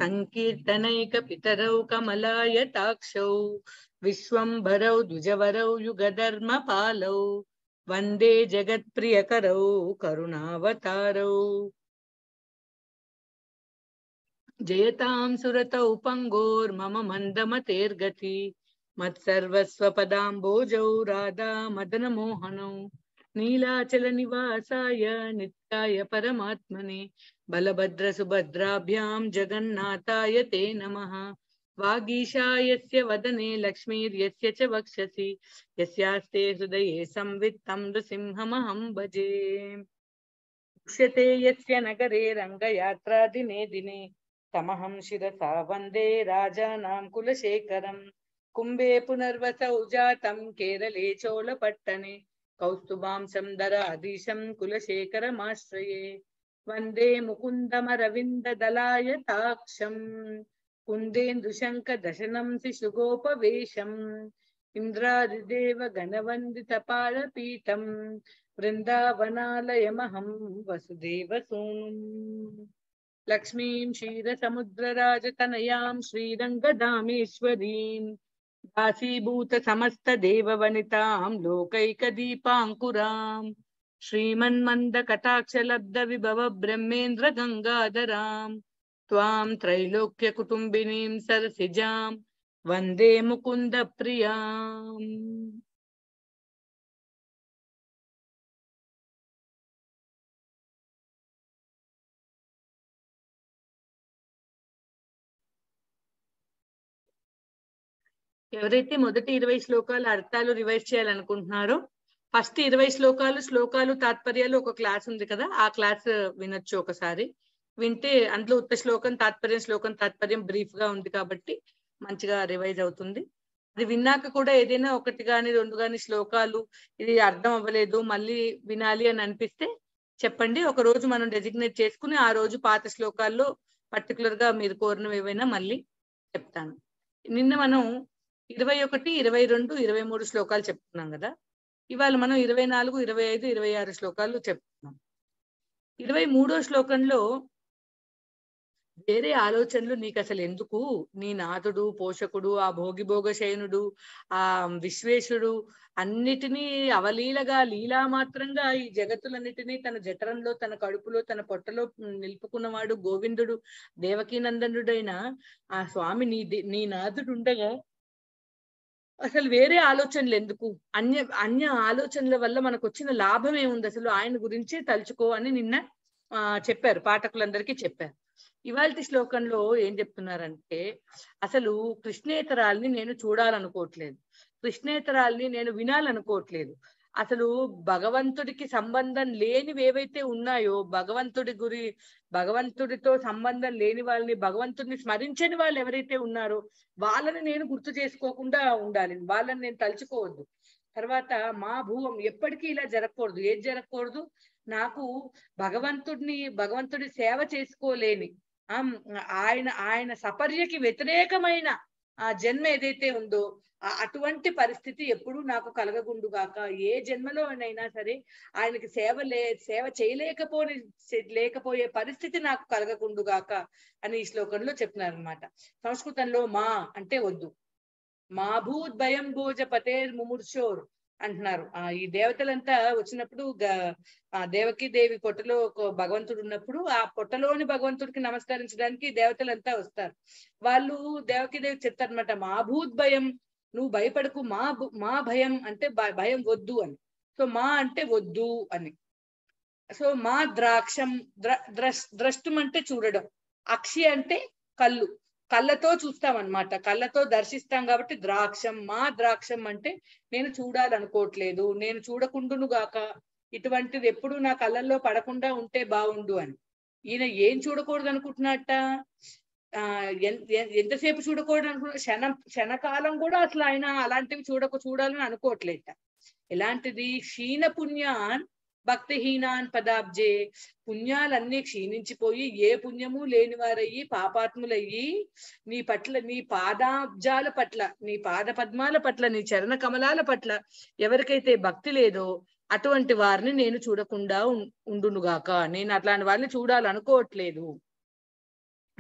सङ्कीर्तनैकपितरौ कमलायताक्षौ विश्वम्भरौ द्विजवरौ युगधर्मपालौ वन्दे जगत्प्रियकरौ करुणावतारौ जयतां सुरतौ पङ्गोर्मम मन्दमतेर्गति मत्सर्वस्वपदाम्बोजौ राधा मदनमोहनौ नीलाचलनिवासाय नित्याय परमात्मने बलभद्रसुभद्राभ्यां जगन्नाथाय ते नमः वागीशायस्य वदने लक्ष्मीर्यस्य च वक्षसि यस्यास्ते हृदये संवित्तं नृसिंहमहं भजे उक्ष्यते यस्य नगरे रङ्गयात्रादिने दिने तमहं शिरसा वन्दे राजानां कुलशेखरम् कुम्भे पुनर्वसौ जातं केरले चोलपट्टने कौस्तुभांशं दराधीशं कुलशेखरमाश्रये वन्दे मुकुन्दमरविन्ददलायताक्षम् कुन्देन्दुशङ्खदशनं शिशुगोपवेशम् इन्द्रादिदेवगणवन्दितपालपीठम् वृन्दावनालयमहं वसुदेवसूनुम् लक्ष्मीं क्षीरसमुद्रराजतनयां श्रीरङ्गधामेश्वरीम् दासीभूतसमस्तदेववनिताम् लोकैकदीपाङ्कुराम् श्रीमन्मन्दकटाक्षलब्धविभवब्रह्मेन्द्रगङ्गाधराम् त्वाम् त्रैलोक्यकुटुम्बिनीम् सरसिजाम् वन्दे मुकुन्दप्रियाम् ఎవరైతే మొదటి ఇరవై శ్లోకాలు అర్థాలు రివైజ్ చేయాలనుకుంటున్నారో ఫస్ట్ ఇరవై శ్లోకాలు శ్లోకాలు తాత్పర్యాలు ఒక క్లాస్ ఉంది కదా ఆ క్లాస్ వినొచ్చు ఒకసారి వింటే అందులో ఉత్త శ్లోకం తాత్పర్యం శ్లోకం తాత్పర్యం బ్రీఫ్ గా ఉంది కాబట్టి మంచిగా రివైజ్ అవుతుంది అది విన్నాక కూడా ఏదైనా ఒకటి కానీ రెండు కానీ శ్లోకాలు ఇది అర్థం అవ్వలేదు మళ్ళీ వినాలి అని అనిపిస్తే చెప్పండి ఒక రోజు మనం డెసిగ్నేట్ చేసుకుని ఆ రోజు పాత శ్లోకాల్లో పర్టికులర్ గా మీరు కోరినవి ఏవైనా మళ్ళీ చెప్తాను నిన్న మనం ఇరవై ఒకటి ఇరవై రెండు ఇరవై మూడు శ్లోకాలు చెప్తున్నాం కదా ఇవాళ మనం ఇరవై నాలుగు ఇరవై ఐదు ఇరవై ఆరు శ్లోకాలు చెప్తున్నాం ఇరవై మూడో శ్లోకంలో వేరే ఆలోచనలు నీకు అసలు ఎందుకు నీ నాథుడు పోషకుడు ఆ భోగి భోగశయనుడు ఆ విశ్వేశుడు అన్నిటినీ అవలీలగా లీలా మాత్రంగా ఈ జగత్తులన్నిటినీ తన జఠరంలో తన కడుపులో తన పొట్టలో నిలుపుకున్నవాడు గోవిందుడు దేవకీనందనుడైన ఆ స్వామి నీ నీ నాథుడు ఉండగా అసలు వేరే ఆలోచనలు ఎందుకు అన్య అన్య ఆలోచనల వల్ల మనకు వచ్చిన లాభం ఏముంది అసలు ఆయన గురించి తలుచుకో అని నిన్న చెప్పారు పాఠకులందరికీ చెప్పారు ఇవాళ శ్లోకంలో ఏం చెప్తున్నారంటే అసలు కృష్ణేతరాల్ని నేను చూడాలనుకోవట్లేదు కృష్ణేతరాల్ని నేను వినాలనుకోవట్లేదు అసలు భగవంతుడికి సంబంధం లేనివి ఏవైతే ఉన్నాయో భగవంతుడి గురి భగవంతుడితో సంబంధం లేని వాళ్ళని భగవంతుడిని స్మరించని వాళ్ళు ఎవరైతే ఉన్నారో వాళ్ళని నేను గుర్తు చేసుకోకుండా ఉండాలి వాళ్ళని నేను తలుచుకోవద్దు తర్వాత మా భూవం ఎప్పటికీ ఇలా జరగకూడదు ఏది జరగకూడదు నాకు భగవంతుడిని భగవంతుడి సేవ చేసుకోలేని ఆయన ఆయన సపర్యకి వ్యతిరేకమైన ఆ జన్మ ఏదైతే ఉందో అటువంటి పరిస్థితి ఎప్పుడు నాకు కలగకుండు గాక ఏ జన్మలో అయినా సరే ఆయనకి సేవ లే సేవ చేయలేకపోని లేకపోయే పరిస్థితి నాకు కలగకుండు గాక అని ఈ శ్లోకంలో చెప్తున్నారు అనమాట సంస్కృతంలో మా అంటే వద్దు మా భూద్ భయం భోజ పతేర్ ముముర్షోర్ అంటున్నారు ఆ ఈ దేవతలంతా వచ్చినప్పుడు ఆ దేవకి దేవి పొట్టలో ఒక భగవంతుడు ఉన్నప్పుడు ఆ పొట్టలోని భగవంతుడికి నమస్కరించడానికి దేవతలంతా వస్తారు వాళ్ళు దేవకి దేవి చెప్తారనమాట మా భూత్ భయం నువ్వు భయపడకు మా మా భయం అంటే భయం వద్దు అని సో మా అంటే వద్దు అని సో మా ద్రాక్షం ద్ర ద్రష్ ద్రష్టం అంటే చూడడం అక్షి అంటే కళ్ళు కళ్ళతో చూస్తాం అన్నమాట కళ్ళతో దర్శిస్తాం కాబట్టి ద్రాక్షం మా ద్రాక్షం అంటే నేను చూడాలనుకోవట్లేదు నేను చూడకుండును గాక ఇటువంటిది ఎప్పుడు నా కళ్ళల్లో పడకుండా ఉంటే బాగుండు అని ఈయన ఏం చూడకూడదు అనుకుంటున్నట్ట ఆ ఎంతసేపు చూడకూడదు అనుకున్న క్షణం క్షణకాలం కూడా అసలు ఆయన అలాంటివి చూడక చూడాలని అనుకోవట్లేట ఎలాంటిది క్షీణపుణ్యాన్ భక్తిహీనాన్ పదాబ్జే పుణ్యాలన్నీ క్షీణించిపోయి ఏ పుణ్యము వారయ్యి పాపాత్ములయ్యి నీ పట్ల నీ పాదాబ్జాల పట్ల నీ పాద పద్మాల పట్ల నీ చరణ కమలాల పట్ల ఎవరికైతే భక్తి లేదో అటువంటి వారిని నేను చూడకుండా ఉండునుగాక నేను అట్లాంటి వారిని చూడాలనుకోవట్లేదు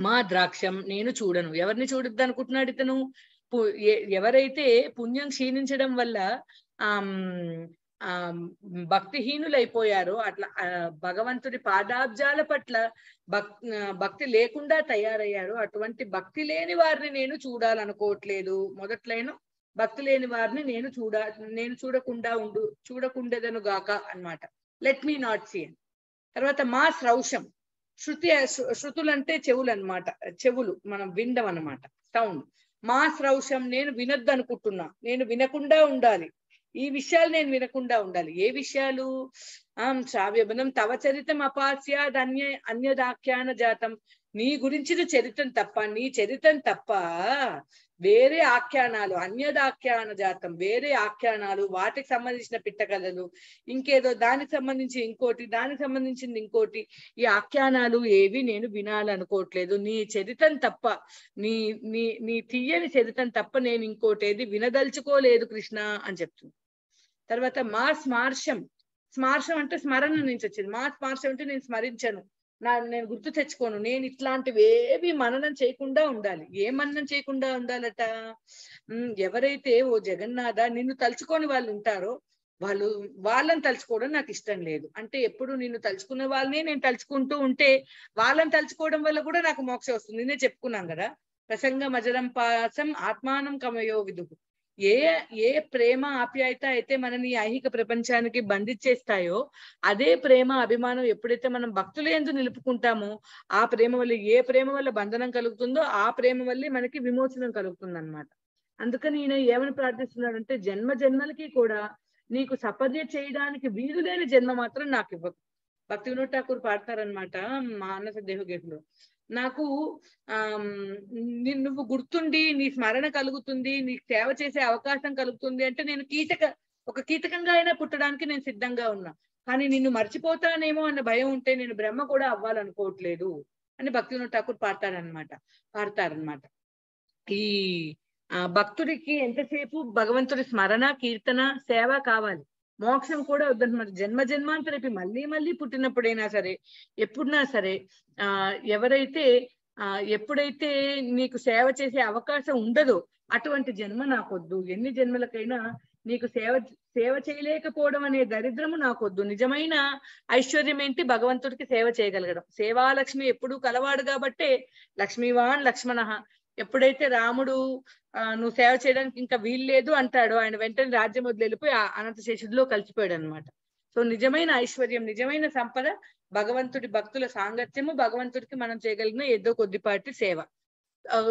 మా ద్రాక్షం నేను చూడను ఎవరిని చూడద్దు అనుకుంటున్నాడు ఇతను ఎవరైతే పుణ్యం క్షీణించడం వల్ల ఆ ఆ భక్తిహీనులైపోయారు అట్లా భగవంతుడి పాదాబ్జాల పట్ల భక్తి లేకుండా తయారయ్యారు అటువంటి భక్తి లేని వారిని నేను చూడాలనుకోవట్లేదు మొదట్లైన భక్తి లేని వారిని నేను చూడ నేను చూడకుండా ఉండు చూడకుండేదను గాక అనమాట లెట్ మీ నాట్ సీ తర్వాత మా శ్రౌషం శృతి శృతులంటే చెవులు అనమాట చెవులు మనం వినడం అనమాట సౌండ్ మా శ్రౌషం నేను వినొద్దు అనుకుంటున్నా నేను వినకుండా ఉండాలి ఈ విషయాలు నేను వినకుండా ఉండాలి ఏ విషయాలు ఆ శ్రావ్యబనం తవ చరితం అపాస్యాద్ అన్య అన్యదాఖ్యాన జాతం నీ గురించిన చరిత్రం తప్ప నీ చరిత్రం తప్ప వేరే ఆఖ్యానాలు అన్యదాఖ్యాన జాతం వేరే ఆఖ్యానాలు వాటికి సంబంధించిన పిట్టకథలు ఇంకేదో దానికి సంబంధించి ఇంకోటి దానికి సంబంధించింది ఇంకోటి ఈ ఆఖ్యానాలు ఏవి నేను వినాలనుకోవట్లేదు నీ చరిత్రం తప్ప నీ నీ నీ తీయని చరిత్రం తప్ప నేను ఇంకోటి ఏది వినదలుచుకోలేదు కృష్ణ అని చెప్తుంది తర్వాత మా స్మార్షం స్మార్షం అంటే స్మరణ నుంచి వచ్చింది మా స్మార్షం అంటే నేను స్మరించను నా నేను గుర్తు తెచ్చుకోను నేను ఇట్లాంటివి ఏవి మననం చేయకుండా ఉండాలి ఏ మననం చేయకుండా ఉండాలట ఎవరైతే ఓ జగన్నాథ నిన్ను తలుచుకొని వాళ్ళు ఉంటారో వాళ్ళు వాళ్ళని తలుచుకోవడం నాకు ఇష్టం లేదు అంటే ఎప్పుడు నిన్ను తలుచుకున్న వాళ్ళనే నేను తలుచుకుంటూ ఉంటే వాళ్ళని తలుచుకోవడం వల్ల కూడా నాకు మోక్ష వస్తుంది నేనే చెప్పుకున్నాం కదా ప్రసంగ మజరం పాసం ఆత్మానం కమయో విదుగు ఏ ఏ ప్రేమ ఆప్యాయత అయితే మనని ఐహిక ప్రపంచానికి బంధించేస్తాయో అదే ప్రేమ అభిమానం ఎప్పుడైతే మనం భక్తులు ఎందు నిలుపుకుంటామో ఆ ప్రేమ వల్ల ఏ ప్రేమ వల్ల బంధనం కలుగుతుందో ఆ ప్రేమ వల్లే మనకి విమోచనం కలుగుతుంది అనమాట అందుకని ఈయన ఏమని ప్రార్థిస్తున్నాడంటే జన్మ జన్మలకి కూడా నీకు సపర్య చేయడానికి వీలు లేని జన్మ మాత్రం నాకు ఇవ్వకు భక్తి వినోద్ ఠాకూర్ పాడతారనమాట మా అన్న సదేహగేట్లో నాకు ఆ నువ్వు గుర్తుండి నీ స్మరణ కలుగుతుంది నీ సేవ చేసే అవకాశం కలుగుతుంది అంటే నేను కీటక ఒక కీటకంగా అయినా పుట్టడానికి నేను సిద్ధంగా ఉన్నా కానీ నిన్ను మర్చిపోతానేమో అన్న భయం ఉంటే నేను బ్రహ్మ కూడా అవ్వాలనుకోవట్లేదు అని భక్తులు ఠాకూర్ పాడతారనమాట పాడతారనమాట ఈ భక్తుడికి ఎంతసేపు భగవంతుడి స్మరణ కీర్తన సేవ కావాలి మోక్షం కూడా వద్దంటున్నారు జన్మ జన్మాంతరపి రేపు మళ్ళీ మళ్ళీ పుట్టినప్పుడైనా సరే ఎప్పుడున్నా సరే ఆ ఎవరైతే ఆ ఎప్పుడైతే నీకు సేవ చేసే అవకాశం ఉండదో అటువంటి జన్మ నాకొద్దు ఎన్ని జన్మలకైనా నీకు సేవ సేవ చేయలేకపోవడం అనే దరిద్రము నాకొద్దు నిజమైన ఐశ్వర్యం ఏంటి భగవంతుడికి సేవ చేయగలగడం సేవాలక్ష్మి ఎప్పుడూ కలవాడు కాబట్టే లక్ష్మీవాన్ లక్ష్మణ ఎప్పుడైతే రాముడు నువ్వు సేవ చేయడానికి ఇంకా వీలు లేదు అంటాడు ఆయన వెంటనే రాజ్యం వదిలిపోయి అనంత శేషుడిలో కలిసిపోయాడు అనమాట సో నిజమైన ఐశ్వర్యం నిజమైన సంపద భగవంతుడి భక్తుల సాంగత్యము భగవంతుడికి మనం చేయగలిగిన ఏదో కొద్దిపాటి సేవ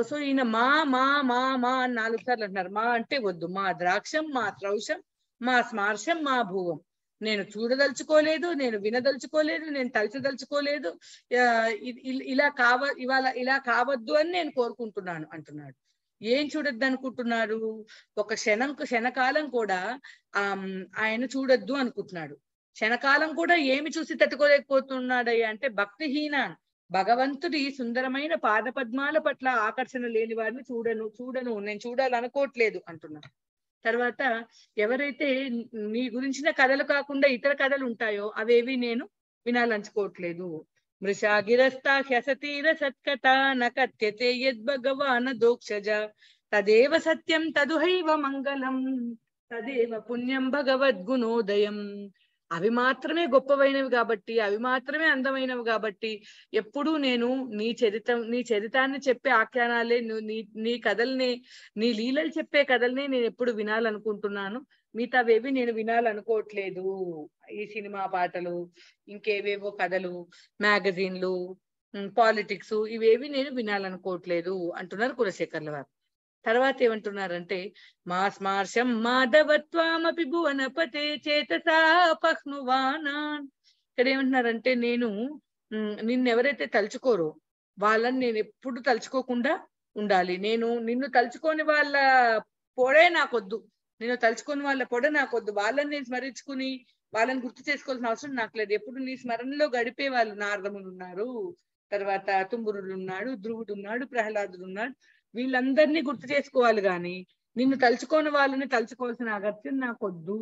సో ఈయన మా మా మా మా అని నాలుగు సార్లు అంటున్నారు మా అంటే వద్దు మా ద్రాక్షం మా త్రౌషం మా స్మార్షం మా భూవం నేను చూడదలుచుకోలేదు నేను వినదలుచుకోలేదు నేను తలచదలుచుకోలేదు ఇలా కావ ఇవాళ ఇలా కావద్దు అని నేను కోరుకుంటున్నాను అంటున్నాడు ఏం చూడొద్దు అనుకుంటున్నారు ఒక క్షణం క్షణకాలం కూడా ఆ ఆయన చూడొద్దు అనుకుంటున్నాడు క్షణకాలం కూడా ఏమి చూసి తట్టుకోలేకపోతున్నాడయ్యా అంటే భక్తిహీన భగవంతుడి సుందరమైన పాద పద్మాల పట్ల ఆకర్షణ లేని వారిని చూడను చూడను నేను చూడాలనుకోవట్లేదు అంటున్నాడు తర్వాత ఎవరైతే నీ గురించిన కథలు కాకుండా ఇతర కథలు ఉంటాయో అవేవి నేను వినాలంచుకోవట్లేదు మృషాగిరస్థా సత్కథ నకథ్యతే దోక్షజ తదేవ సత్యం తదుహైవ మంగళం తదేవ పుణ్యం భగవద్గుణోదయం అవి మాత్రమే గొప్పవైనవి కాబట్టి అవి మాత్రమే అందమైనవి కాబట్టి ఎప్పుడూ నేను నీ చరిత్ర నీ చరితాన్ని చెప్పే ఆఖ్యానాలే నీ నీ కథల్ని నీ లీలలు చెప్పే కథల్ని నేను ఎప్పుడు వినాలనుకుంటున్నాను మిగతావేవి నేను వినాలనుకోవట్లేదు ఈ సినిమా పాటలు ఇంకేవేవో కథలు మ్యాగజీన్లు పాలిటిక్స్ ఇవేవి నేను వినాలనుకోవట్లేదు అంటున్నారు కులశేఖర్ల వారు తర్వాత ఏమంటున్నారంటే మా స్మార్షం మాధవత్వామపి భువనపతే చేతసాపహ్నువానాన్ ఇక్కడ ఏమంటున్నారంటే నేను నిన్నెవరైతే తలుచుకోరో వాళ్ళని నేను ఎప్పుడు తలుచుకోకుండా ఉండాలి నేను నిన్ను తలుచుకొని వాళ్ళ పొడే నాకొద్దు నేను తలుచుకొని వాళ్ళ పొడ నాకొద్దు వాళ్ళని నేను స్మరించుకుని వాళ్ళని గుర్తు చేసుకోవాల్సిన అవసరం నాకు లేదు ఎప్పుడు నీ స్మరణలో గడిపే వాళ్ళు నారదములు ఉన్నారు తర్వాత తుమ్మురుడు ఉన్నాడు ధ్రువుడు ఉన్నాడు ప్రహ్లాదుడు ఉన్నాడు వీళ్ళందరినీ గుర్తు చేసుకోవాలి గాని నిన్ను తలుచుకోని వాళ్ళని తలుచుకోవాల్సిన అగత్యం నాకొద్దు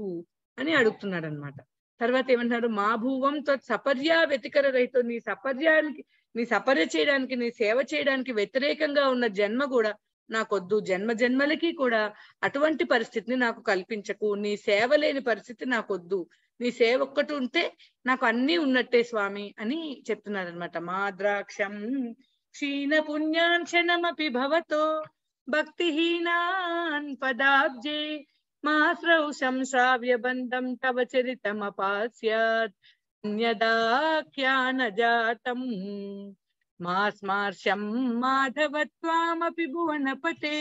అని అడుగుతున్నాడు అనమాట తర్వాత ఏమంటున్నాడు మా భూవంతో సపర్య వ్యతికర రైతు నీ సపర్యానికి నీ సపర్య చేయడానికి నీ సేవ చేయడానికి వ్యతిరేకంగా ఉన్న జన్మ కూడా నాకొద్దు జన్మ జన్మలకి కూడా అటువంటి పరిస్థితిని నాకు కల్పించకు నీ సేవ లేని పరిస్థితి నాకొద్దు నీ సేవ ఒక్కటి ఉంటే నాకు అన్నీ ఉన్నట్టే స్వామి అని అనమాట మా ద్రాక్షం क्षीण क्षणमपि भवतो भक्तिहीनान् पदाब्जे मास्रौ संश्राव्य बन्धं तव चरितमपास्यात् अन्यदाख्यानजातम् मा स्मार्शं माधव त्वामपि भुवनपते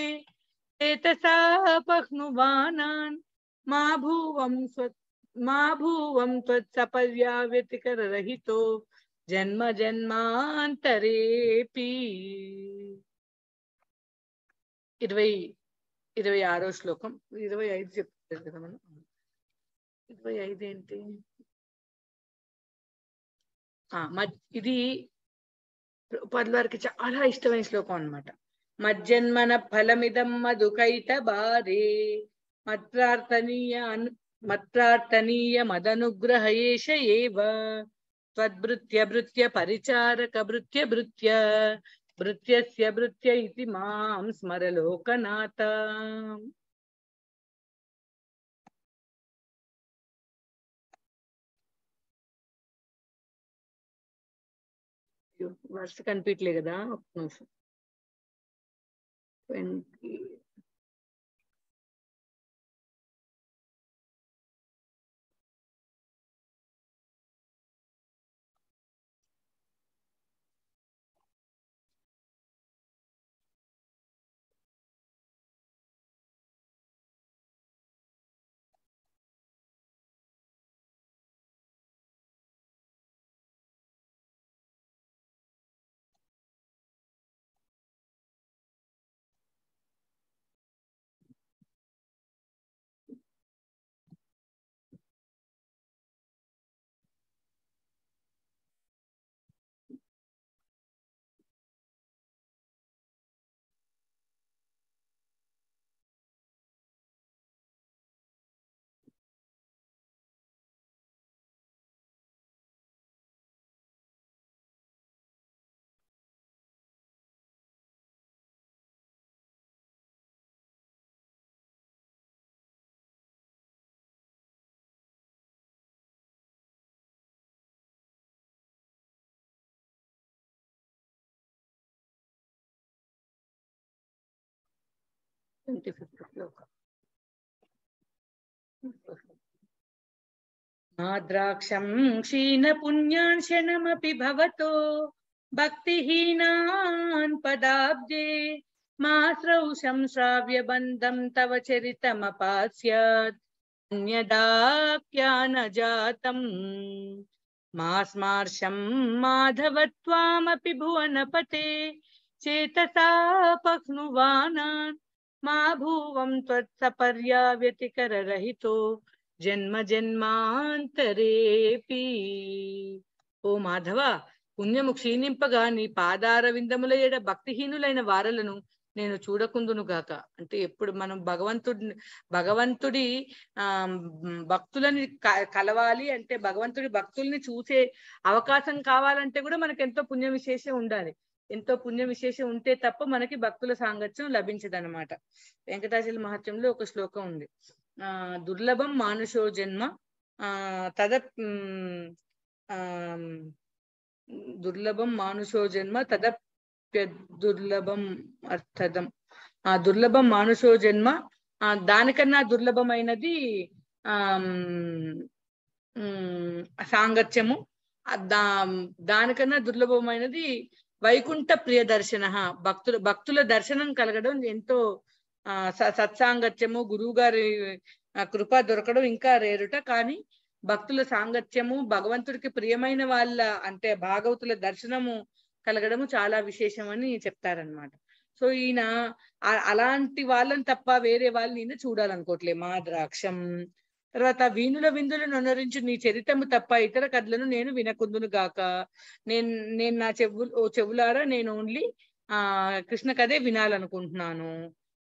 एतसापह्नुवानान् मा भुवं स्व मा भुवं జన్మ జన్మాంతరేపి ఇరవై ఇరవై ఆరో శ్లోకం ఇరవై ఐదు చెప్తారు కదా మనం ఇరవై ఐదు ఏంటి ఇది పద్వారికి చాలా ఇష్టమైన శ్లోకం అనమాట మజ్జన్మన ఫలమిదం మధుకైత బారే మత్రార్థనీయ మత్రార్థనీయ మదనుగ్రహయేష ఏవ త్వద్భృత్య భృత్య పరిచారక భృత్య భృత్య భృత్యస్య భృత్య ఇది మాం స్మరలోకనాథ వర్స్ కనిపించలే కదా ఒక్క నిమిషం ట్వంటీ ट्वेंटी क्षीणपुण्यान् क्षणमपि भवतो भक्तिहीनान् पदाब्जे मास्रौषं श्राव्यबन्धं तव चरितमपास्यात् अन्यदाप्यानजातम् मास्मार्षं माधव त्वामपि भुवनपते चेतसा पह्नुवानान् मा भुवं రహితో జన్మ జన్మాంతరేపి ఓ మాధవ పుణ్యము క్షీణింపగా నీ పాదార విందములయ్యడ భక్తిహీనులైన వారలను నేను చూడకుందునుగాక అంటే ఎప్పుడు మనం భగవంతుడి భగవంతుడి ఆ భక్తులని కలవాలి అంటే భగవంతుడి భక్తుల్ని చూసే అవకాశం కావాలంటే కూడా మనకు ఎంతో పుణ్య విశేషం ఉండాలి ఎంతో పుణ్య విశేషం ఉంటే తప్ప మనకి భక్తుల సాంగత్యం లభించదనమాట వెంకటాచల మహత్యంలో ఒక శ్లోకం ఉంది ఆ దుర్లభం మానుషో జన్మ ఆ తద దుర్లభం మానుషో జన్మ తద దుర్లభం అర్థదం ఆ దుర్లభం మానుషో జన్మ ఆ దానికన్నా దుర్లభమైనది ఆ సాంగత్యము దా దానికన్నా దుర్లభమైనది వైకుంఠ ప్రియ దర్శన భక్తుల భక్తుల దర్శనం కలగడం ఎంతో సత్సాంగత్యము గురువు గారి కృప దొరకడం ఇంకా రేరుట కానీ భక్తుల సాంగత్యము భగవంతుడికి ప్రియమైన వాళ్ళ అంటే భాగవతుల దర్శనము కలగడము చాలా విశేషం అని చెప్తారనమాట సో ఈయన అలాంటి వాళ్ళని తప్ప వేరే వాళ్ళని ఈయన చూడాలనుకోవట్లే మా ద్రాక్షం తర్వాత వీణుల విందులు నొనరించి నీ చరితము తప్ప ఇతర కథలను నేను వినకుందును గాక నేను నేను నా చెవులు చెవులారా నేను ఓన్లీ ఆ కృష్ణ కథే వినాలనుకుంటున్నాను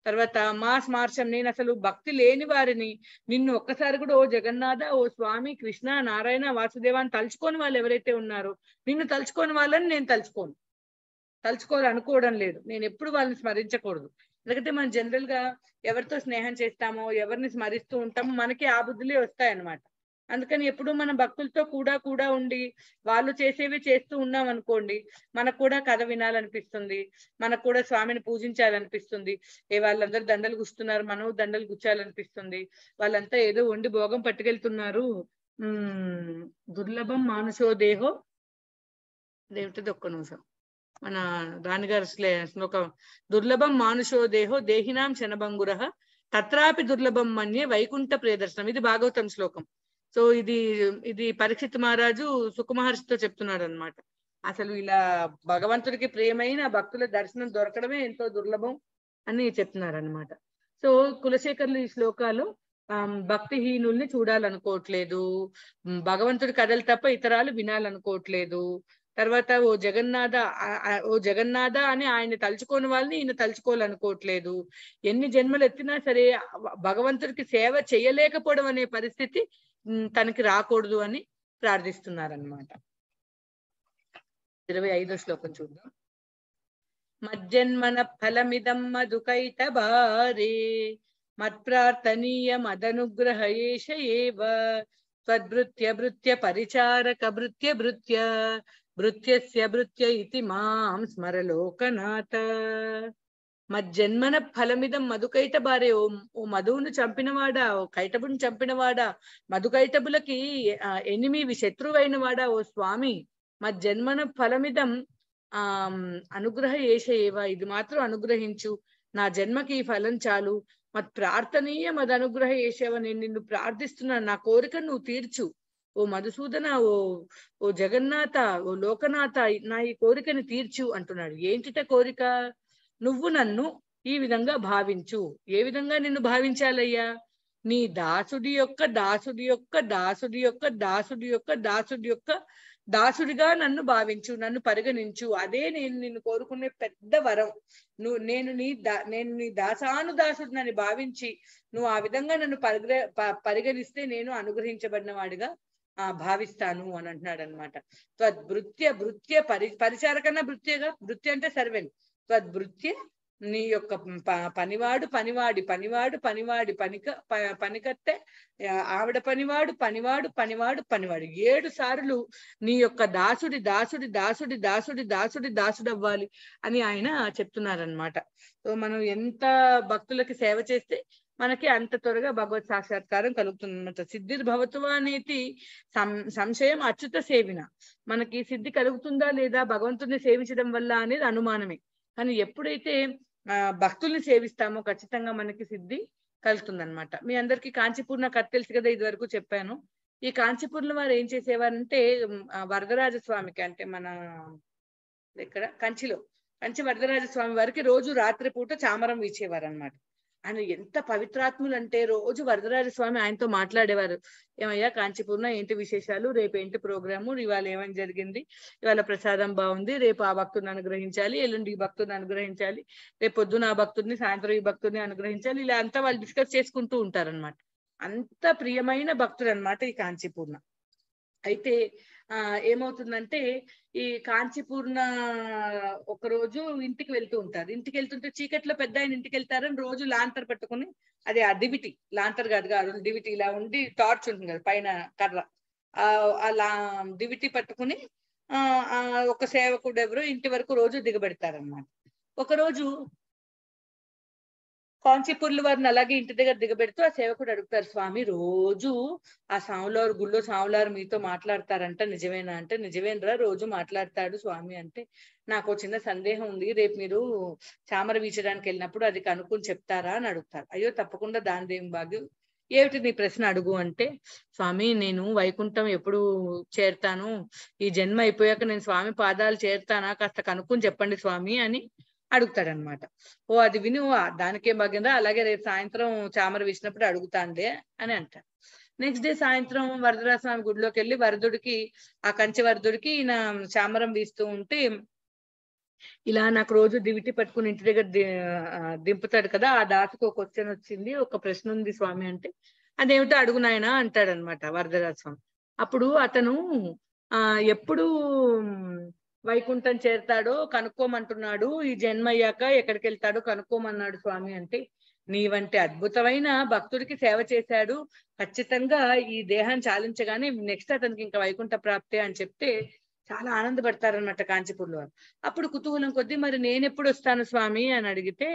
తర్వాత మాస్ మార్చం నేను అసలు భక్తి లేని వారిని నిన్ను ఒక్కసారి కూడా ఓ జగన్నాథ ఓ స్వామి కృష్ణ నారాయణ వాసుదేవాన్ని తలుచుకోని వాళ్ళు ఎవరైతే ఉన్నారో నిన్ను తలుచుకోని వాళ్ళని నేను తలుచుకోను తలుచుకోవాలనుకోవడం లేదు నేను ఎప్పుడు వాళ్ళని స్మరించకూడదు ఎందుకంటే మనం జనరల్ గా ఎవరితో స్నేహం చేస్తామో ఎవరిని స్మరిస్తూ ఉంటామో మనకి ఆ బుద్ధులే వస్తాయన్నమాట అందుకని ఎప్పుడు మన భక్తులతో కూడా కూడా ఉండి వాళ్ళు చేసేవి చేస్తూ ఉన్నాం అనుకోండి మనకు కూడా కథ వినాలనిపిస్తుంది మనకు కూడా స్వామిని పూజించాలనిపిస్తుంది ఏ వాళ్ళందరూ దండలు గుస్తున్నారు మనం దండలు గుచ్చాలనిపిస్తుంది వాళ్ళంతా ఏదో వండి భోగం పట్టుకెళ్తున్నారు దుర్లభం మానసో దేహో దేవుటిది ఒక్క నిమిషం మన దానిగారు శ్లే శ్లోకం దుర్లభం మానుషోదేహో దేహినాం శనభంగుర తత్రాపి దుర్లభం మన్యే వైకుంఠ ప్రియదర్శనం ఇది భాగవతం శ్లోకం సో ఇది ఇది పరీక్షిత్ మహారాజు సుఖమహర్షితో చెప్తున్నాడు అనమాట అసలు ఇలా భగవంతుడికి ప్రియమైన భక్తుల దర్శనం దొరకడమే ఎంతో దుర్లభం అని చెప్తున్నారు అనమాట సో కులశేఖర్లు ఈ శ్లోకాలు భక్తిహీనుల్ని చూడాలనుకోవట్లేదు భగవంతుడి కథలు తప్ప ఇతరాలు వినాలనుకోవట్లేదు తర్వాత ఓ జగన్నాథ ఓ జగన్నాథ అని ఆయన తలుచుకోని వాళ్ళని ఈయన తలుచుకోవాలనుకోవట్లేదు ఎన్ని జన్మలు ఎత్తినా సరే భగవంతుడికి సేవ చేయలేకపోవడం అనే పరిస్థితి తనకి రాకూడదు అని ప్రార్థిస్తున్నారనమాట ఇరవై ఐదో శ్లోకం చూద్దాం మజ్జన్మన ఫలమిదం మధుకైత భారే మత్ప్రార్థనీయ ఏష ఏవ త్వద్భృత్య భృత్య పరిచారక భృత్య భృత్య భృత్యస్య భృత్య ఇతి మాం స్మరలోకనాథ మజ్జన్మన ఫలమిదం మధుకైట బారే ఓ ఓ మధువును చంపినవాడా ఓ కైటబుని చంపినవాడా మధుకైటబులకి శత్రువైన వాడా ఓ స్వామి మజ్జన్మన ఫలమిదం ఆ అనుగ్రహ ఏషయేవా ఇది మాత్రం అనుగ్రహించు నా జన్మకి ఈ ఫలం చాలు మత్ ప్రార్థనీయ మద్ అనుగ్రహ ఏషేవా నేను నిన్ను ప్రార్థిస్తున్నాను నా కోరిక నువ్వు తీర్చు ఓ మధుసూదన ఓ ఓ జగన్నాథ ఓ లోకనాథ నా ఈ కోరికని తీర్చు అంటున్నాడు ఏంటిట కోరిక నువ్వు నన్ను ఈ విధంగా భావించు ఏ విధంగా నిన్ను భావించాలయ్యా నీ దాసుడి యొక్క దాసుడి యొక్క దాసుడి యొక్క దాసుడి యొక్క దాసుడి యొక్క దాసుడిగా నన్ను భావించు నన్ను పరిగణించు అదే నేను నిన్ను కోరుకునే పెద్ద వరం నువ్వు నేను నీ దా నేను నీ దాసాను దాసుడు నన్ను భావించి నువ్వు ఆ విధంగా నన్ను పరిగ్ర పరిగణిస్తే నేను అనుగ్రహించబడిన వాడిగా ఆ భావిస్తాను అని అంటున్నాడు అనమాట త్వద్భృత్య భృత్య పరి పరిచారకన్నా కన్నా భృత్యగా భృత్య అంటే సర్వెంట్ త్వద్భృత్య నీ యొక్క పనివాడు పనివాడి పనివాడు పనివాడి పనిక పనికత్తె ఆవిడ పనివాడు పనివాడు పనివాడు పనివాడు ఏడు సార్లు నీ యొక్క దాసుడి దాసుడి దాసుడి దాసుడి దాసుడి దాసుడు అవ్వాలి అని ఆయన చెప్తున్నారనమాట సో మనం ఎంత భక్తులకి సేవ చేస్తే మనకి అంత త్వరగా భగవత్ సాక్షాత్కారం కలుగుతుంది అనమాట సిద్ధిర్భవతువా అనేది సంశయం అచ్యుత సేవిన మనకి సిద్ధి కలుగుతుందా లేదా భగవంతుడిని సేవించడం వల్ల అనేది అనుమానమే కానీ ఎప్పుడైతే భక్తుల్ని సేవిస్తామో ఖచ్చితంగా మనకి సిద్ధి కలుగుతుంది అనమాట మీ అందరికీ కాంచీపూర్ణ కథ తెలుసు కదా ఇది వరకు చెప్పాను ఈ కాంచీపూర్ణ వారు ఏం చేసేవారంటే వరదరాజ స్వామికి అంటే మన ఇక్కడ కంచిలో కంచి వరదరాజ స్వామి వారికి రోజు రాత్రి పూట చామరం వీచేవారు అనమాట ఆయన ఎంత పవిత్రాత్ములు అంటే రోజు వరదరాజ స్వామి ఆయనతో మాట్లాడేవారు ఏమయ్యా కాంచీపూర్ణ ఏంటి విశేషాలు రేపు ఏంటి ప్రోగ్రాము ఇవాళ ఏమని జరిగింది ఇవాళ ప్రసాదం బాగుంది రేపు ఆ భక్తుని అనుగ్రహించాలి ఎల్లుండి ఈ భక్తుని అనుగ్రహించాలి రేపు పొద్దున ఆ భక్తుడిని సాయంత్రం ఈ భక్తుడిని అనుగ్రహించాలి ఇలా అంతా వాళ్ళు డిస్కస్ చేసుకుంటూ ఉంటారనమాట అంత ప్రియమైన భక్తుడు అనమాట ఈ కాంచీపూర్ణ అయితే ఆ ఏమవుతుందంటే ఈ కాంచీపూర్ణ ఒక రోజు ఇంటికి వెళ్తూ ఉంటారు ఇంటికి వెళ్తుంటే చీకట్లో పెద్ద ఆయన ఇంటికి వెళ్తారని రోజు లాంతర్ పెట్టుకుని అది ఆ డివిటి లాంతర్ కాదు కాదు డివిటి ఇలా ఉండి టార్చ్ ఉంటుంది కదా పైన కర్ర ఆ అలా డివిటి పట్టుకుని ఆ ఒక సేవకుడు ఎవరు ఇంటి వరకు రోజు దిగబెడతారనమాట ఒక రోజు కాంచీపూర్లు వారిని అలాగే ఇంటి దగ్గర దిగబెడుతూ ఆ సేవకుడు అడుగుతారు స్వామి రోజు ఆ సాములారు గుళ్ళో సాములారు మీతో మాట్లాడతారంట నిజమేనా అంటే నిజమేనరా రోజు మాట్లాడతాడు స్వామి అంటే నాకు చిన్న సందేహం ఉంది రేపు మీరు చామర వీచడానికి వెళ్ళినప్పుడు అది కనుక్కుని చెప్తారా అని అడుగుతారు అయ్యో తప్పకుండా దేవి భాగ్యం ఏమిటి నీ ప్రశ్న అడుగు అంటే స్వామి నేను వైకుంఠం ఎప్పుడు చేరుతాను ఈ జన్మ అయిపోయాక నేను స్వామి పాదాలు చేరుతానా కాస్త కనుక్కుని చెప్పండి స్వామి అని అడుగుతాడనమాట ఓ అది విని దానికే భాగ్యంరా అలాగే రేపు సాయంత్రం చామర వేసినప్పుడు అడుగుతాండే అని అంటాడు నెక్స్ట్ డే సాయంత్రం స్వామి గుడిలోకి వెళ్ళి వరదుడికి ఆ కంచె వరదుడికి ఈయన చామరం వీస్తూ ఉంటే ఇలా నాకు రోజు దివిటి పట్టుకుని ఇంటి దగ్గర దింపుతాడు కదా ఆ దాతకు ఒక క్వశ్చన్ వచ్చింది ఒక ప్రశ్న ఉంది స్వామి అంటే అదేమిటో అడుగు నాయన అంటాడనమాట వరదరాజ స్వామి అప్పుడు అతను ఆ ఎప్పుడు వైకుంఠం చేరతాడు కనుక్కోమంటున్నాడు ఈ జన్మ అయ్యాక ఎక్కడికి వెళ్తాడో కనుక్కోమన్నాడు స్వామి అంటే వంటి అద్భుతమైన భక్తుడికి సేవ చేశాడు ఖచ్చితంగా ఈ దేహాన్ని చాలించగానే నెక్స్ట్ అతనికి ఇంకా వైకుంఠ ప్రాప్తే అని చెప్తే చాలా ఆనందపడతారనమాట కాంచీపూర్లో అప్పుడు కుతూహలం కొద్దీ మరి నేను ఎప్పుడు వస్తాను స్వామి అని అడిగితే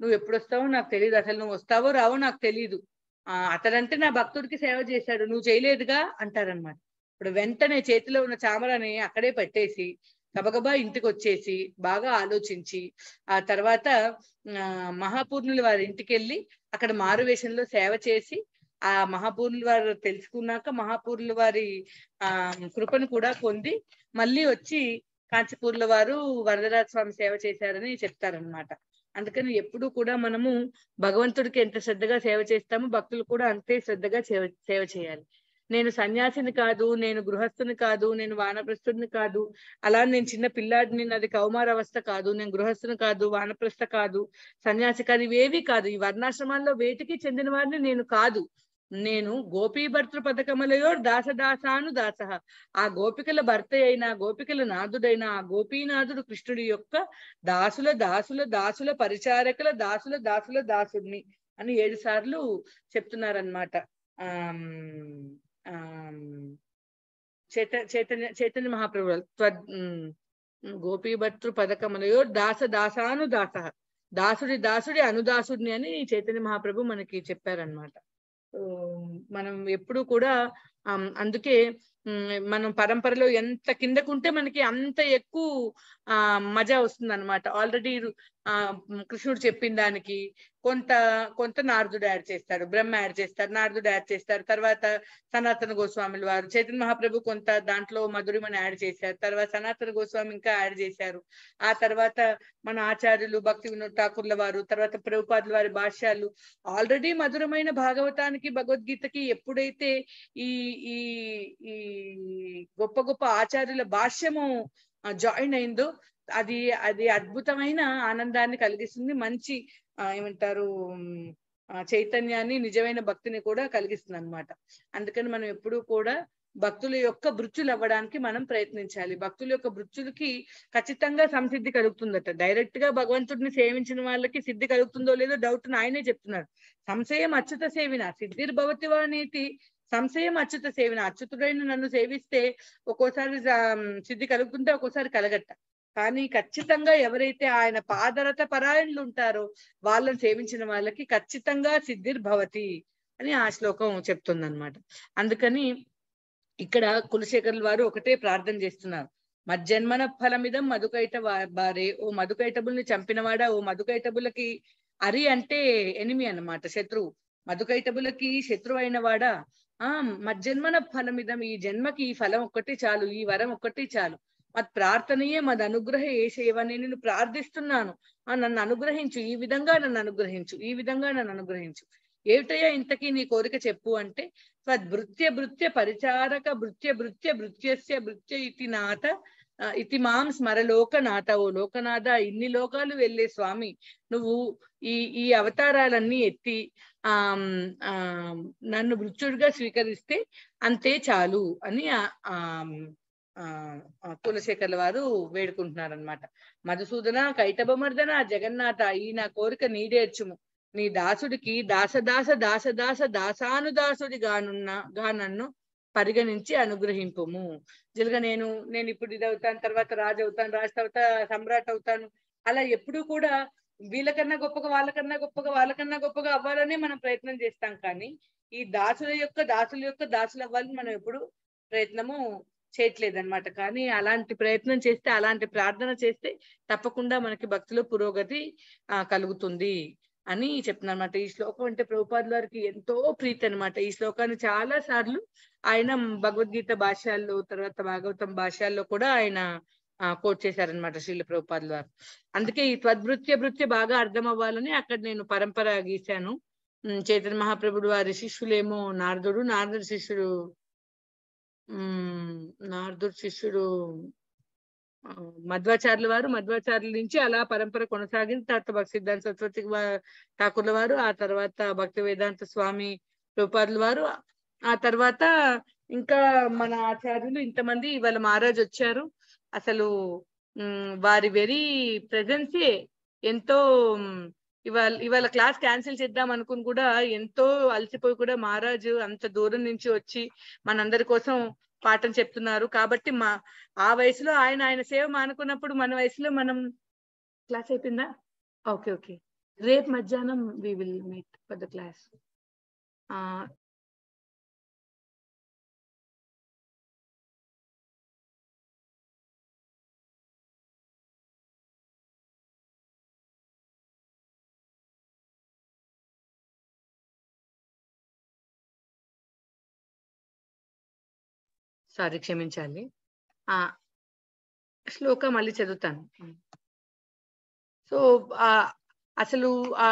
నువ్వు ఎప్పుడు వస్తావో నాకు తెలియదు అసలు నువ్వు వస్తావో రావో నాకు తెలియదు ఆ అతడంటే నా భక్తుడికి సేవ చేశాడు నువ్వు చేయలేదుగా అంటారనమాట ఇప్పుడు వెంటనే చేతిలో ఉన్న చామలని అక్కడే పెట్టేసి గబగబా ఇంటికి వచ్చేసి బాగా ఆలోచించి ఆ తర్వాత మహాపూర్ణులు వారి ఇంటికి వెళ్ళి అక్కడ మారువేషంలో సేవ చేసి ఆ మహాపూర్ణులు వారు తెలుసుకున్నాక మహాపూర్ణుల వారి ఆ కృపను కూడా పొంది మళ్ళీ వచ్చి కాంచీపూర్ల వారు వరదరాజ స్వామి సేవ చేశారని చెప్తారనమాట అందుకని ఎప్పుడు కూడా మనము భగవంతుడికి ఎంత శ్రద్ధగా సేవ చేస్తామో భక్తులు కూడా అంతే శ్రద్ధగా సేవ సేవ చేయాలి నేను సన్యాసిని కాదు నేను గృహస్థుని కాదు నేను వానప్రస్థుడిని కాదు అలా నేను చిన్న పిల్లాడిని నాది కౌమారవస్థ కాదు నేను గృహస్థుని కాదు వానప్రస్థ కాదు సన్యాసి కాదు ఇవేవి కాదు ఈ వర్ణాశ్రమాల్లో వేటికి చెందిన వారిని నేను కాదు నేను గోపీ భర్తృ పథకములయో దాసదాసాను దాస ఆ గోపికల భర్త అయిన గోపికల నాదుడైన ఆ గోపీనాథుడు కృష్ణుడి యొక్క దాసుల దాసుల దాసుల పరిచారకుల దాసుల దాసుల దాసుడిని అని ఏడు సార్లు చెప్తున్నారనమాట ఆ చైతన్య చైతన్య మహాప్రభు త్వ గోపీభర్తృ పథకములయో దాస దాసాను దాస దాసుడి దాసుడి అనుదాసుడిని అని చైతన్య మహాప్రభు మనకి చెప్పారనమాట మనం ఎప్పుడు కూడా అందుకే మనం పరంపరలో ఎంత కిందకుంటే మనకి అంత ఎక్కువ ఆ మజా వస్తుంది అనమాట ఆల్రెడీ ఆ కృష్ణుడు చెప్పిన దానికి కొంత కొంత నారదుడు యాడ్ చేస్తారు బ్రహ్మ యాడ్ చేస్తారు నారదుడు యాడ్ చేస్తారు తర్వాత సనాతన గోస్వాములు వారు చైతన్య మహాప్రభు కొంత దాంట్లో మధురిమని యాడ్ చేశారు తర్వాత సనాతన గోస్వామి ఇంకా యాడ్ చేశారు ఆ తర్వాత మన ఆచార్యులు భక్తి వినోద్ ఠాకూర్ల వారు తర్వాత ప్రభుపాదుల వారి భాష్యాలు ఆల్రెడీ మధురమైన భాగవతానికి భగవద్గీతకి ఎప్పుడైతే ఈ ఈ ఈ గొప్ప గొప్ప ఆచార్యుల భాష్యము జాయిన్ అయిందో అది అది అద్భుతమైన ఆనందాన్ని కలిగిస్తుంది మంచి ఏమంటారు చైతన్యాన్ని నిజమైన భక్తిని కూడా కలిగిస్తుంది అనమాట అందుకని మనం ఎప్పుడూ కూడా భక్తుల యొక్క భృత్యులు అవ్వడానికి మనం ప్రయత్నించాలి భక్తుల యొక్క భృత్యులకి ఖచ్చితంగా సంసిద్ధి కలుగుతుందట డైరెక్ట్ గా భగవంతుడిని సేవించిన వాళ్ళకి సిద్ధి కలుగుతుందో లేదో డౌట్ ఆయనే చెప్తున్నారు సంశయం అచ్యుత సేవిన సిద్ధిర్ భవతివ అనేది సంశయం అచ్యుత సేవిన అచ్యుతుడైన నన్ను సేవిస్తే ఒక్కోసారి సిద్ధి కలుగుతుంటే ఒక్కోసారి కలగట్ట కానీ ఖచ్చితంగా ఎవరైతే ఆయన పాదరత పరాయణులు ఉంటారో వాళ్ళని సేవించిన వాళ్ళకి ఖచ్చితంగా సిద్ధిర్భవతి అని ఆ శ్లోకం చెప్తుంది అనమాట అందుకని ఇక్కడ కులశేఖర్ల వారు ఒకటే ప్రార్థన చేస్తున్నారు మజ్జన్మన ఫలమిదం మధుకైట బారే ఓ మధుకైటబుల్ని చంపినవాడా ఓ మధుకైటబులకి అరి అంటే ఎనిమి అనమాట శత్రువు మధుకైటబులకి శత్రువు వాడా ఆ మజ్జన్మన ఫలమిదం ఈ జన్మకి ఈ ఫలం ఒక్కటి చాలు ఈ వరం ఒక్కటి చాలు మత్ ప్రార్థనయే మాది అనుగ్రహ ఏసేవని నేను ప్రార్థిస్తున్నాను ఆ నన్ను అనుగ్రహించు ఈ విధంగా నన్ను అనుగ్రహించు ఈ విధంగా నన్ను అనుగ్రహించు ఏమిటయ్యా ఇంతకీ నీ కోరిక చెప్పు అంటే భృత్య భృత్య పరిచారక భృత్య భృత్య భృత్యస్య భృత్య ఇతి నాథ ఇతి మాం లోకనాథ ఓ లోకనాథ ఇన్ని లోకాలు వెళ్ళే స్వామి నువ్వు ఈ ఈ అవతారాలన్నీ ఎత్తి ఆ నన్ను మృత్యుడిగా స్వీకరిస్తే అంతే చాలు అని ఆ కులశేఖర్ల వారు వేడుకుంటున్నారనమాట మధుసూదన కైటభమర్దన జగన్నాథ ఈ నా కోరిక నీడేర్చుము నీ దాసుడికి దాసదాస దాసదాస దాసానుదాసుడి గానున్న గా నన్ను పరిగణించి అనుగ్రహింపుము జరగ నేను నేను ఇప్పుడు ఇది అవుతాను తర్వాత రాజు అవుతాను రాజు అవుతా సమ్రాట్ అవుతాను అలా ఎప్పుడూ కూడా వీళ్ళకన్నా గొప్పగా వాళ్ళకన్నా గొప్పగా వాళ్ళకన్నా గొప్పగా అవ్వాలనే మనం ప్రయత్నం చేస్తాం కానీ ఈ దాసుల యొక్క దాసుల యొక్క దాసులు అవ్వాలని మనం ఎప్పుడు ప్రయత్నము చేయట్లేదు అనమాట కానీ అలాంటి ప్రయత్నం చేస్తే అలాంటి ప్రార్థన చేస్తే తప్పకుండా మనకి భక్తిలో పురోగతి కలుగుతుంది అని చెప్తున్నా అనమాట ఈ శ్లోకం అంటే ప్రభుపాద్ వారికి ఎంతో ప్రీతి అనమాట ఈ శ్లోకాన్ని చాలా సార్లు ఆయన భగవద్గీత భాషల్లో తర్వాత భాగవతం భాషల్లో కూడా ఆయన కోట్ చేశారనమాట శ్రీల ప్రభుపాదుల వారు అందుకే ఈ త్వద్భృత్య భృత్య బాగా అర్థం అవ్వాలని అక్కడ నేను పరంపర గీశాను చైతన్య మహాప్రభుడు వారి శిష్యులేమో నారదుడు నారదుడు శిష్యుడు నారదుడు శిష్యుడు మధ్వాచార్యుల వారు మధ్వాచార్యుల నుంచి అలా పరంపర కొనసాగింది తర్వాత భక్తి సిద్ధాంత సరస్వతి ఠాకూర్ల వారు ఆ తర్వాత భక్తి వేదాంత స్వామి రూపార్ల వారు ఆ తర్వాత ఇంకా మన ఆచార్యులు ఇంతమంది ఇవాళ మహారాజ్ వచ్చారు అసలు వారి వెరీ ప్రజెన్సే ఎంతో ఇవాళ ఇవాళ క్లాస్ క్యాన్సిల్ చేద్దాం అనుకుని కూడా ఎంతో అలసిపోయి కూడా మహారాజు అంత దూరం నుంచి వచ్చి మనందరి కోసం పాఠం చెప్తున్నారు కాబట్టి మా ఆ వయసులో ఆయన ఆయన సేవ మానుకున్నప్పుడు మన వయసులో మనం క్లాస్ అయిపోయిందా ఓకే ఓకే రేపు మధ్యాహ్నం we will meet for the class sorry క్షమించాలి ఆ శ్లోకం మళ్ళీ చదువుతాను సో ఆ అసలు ఆ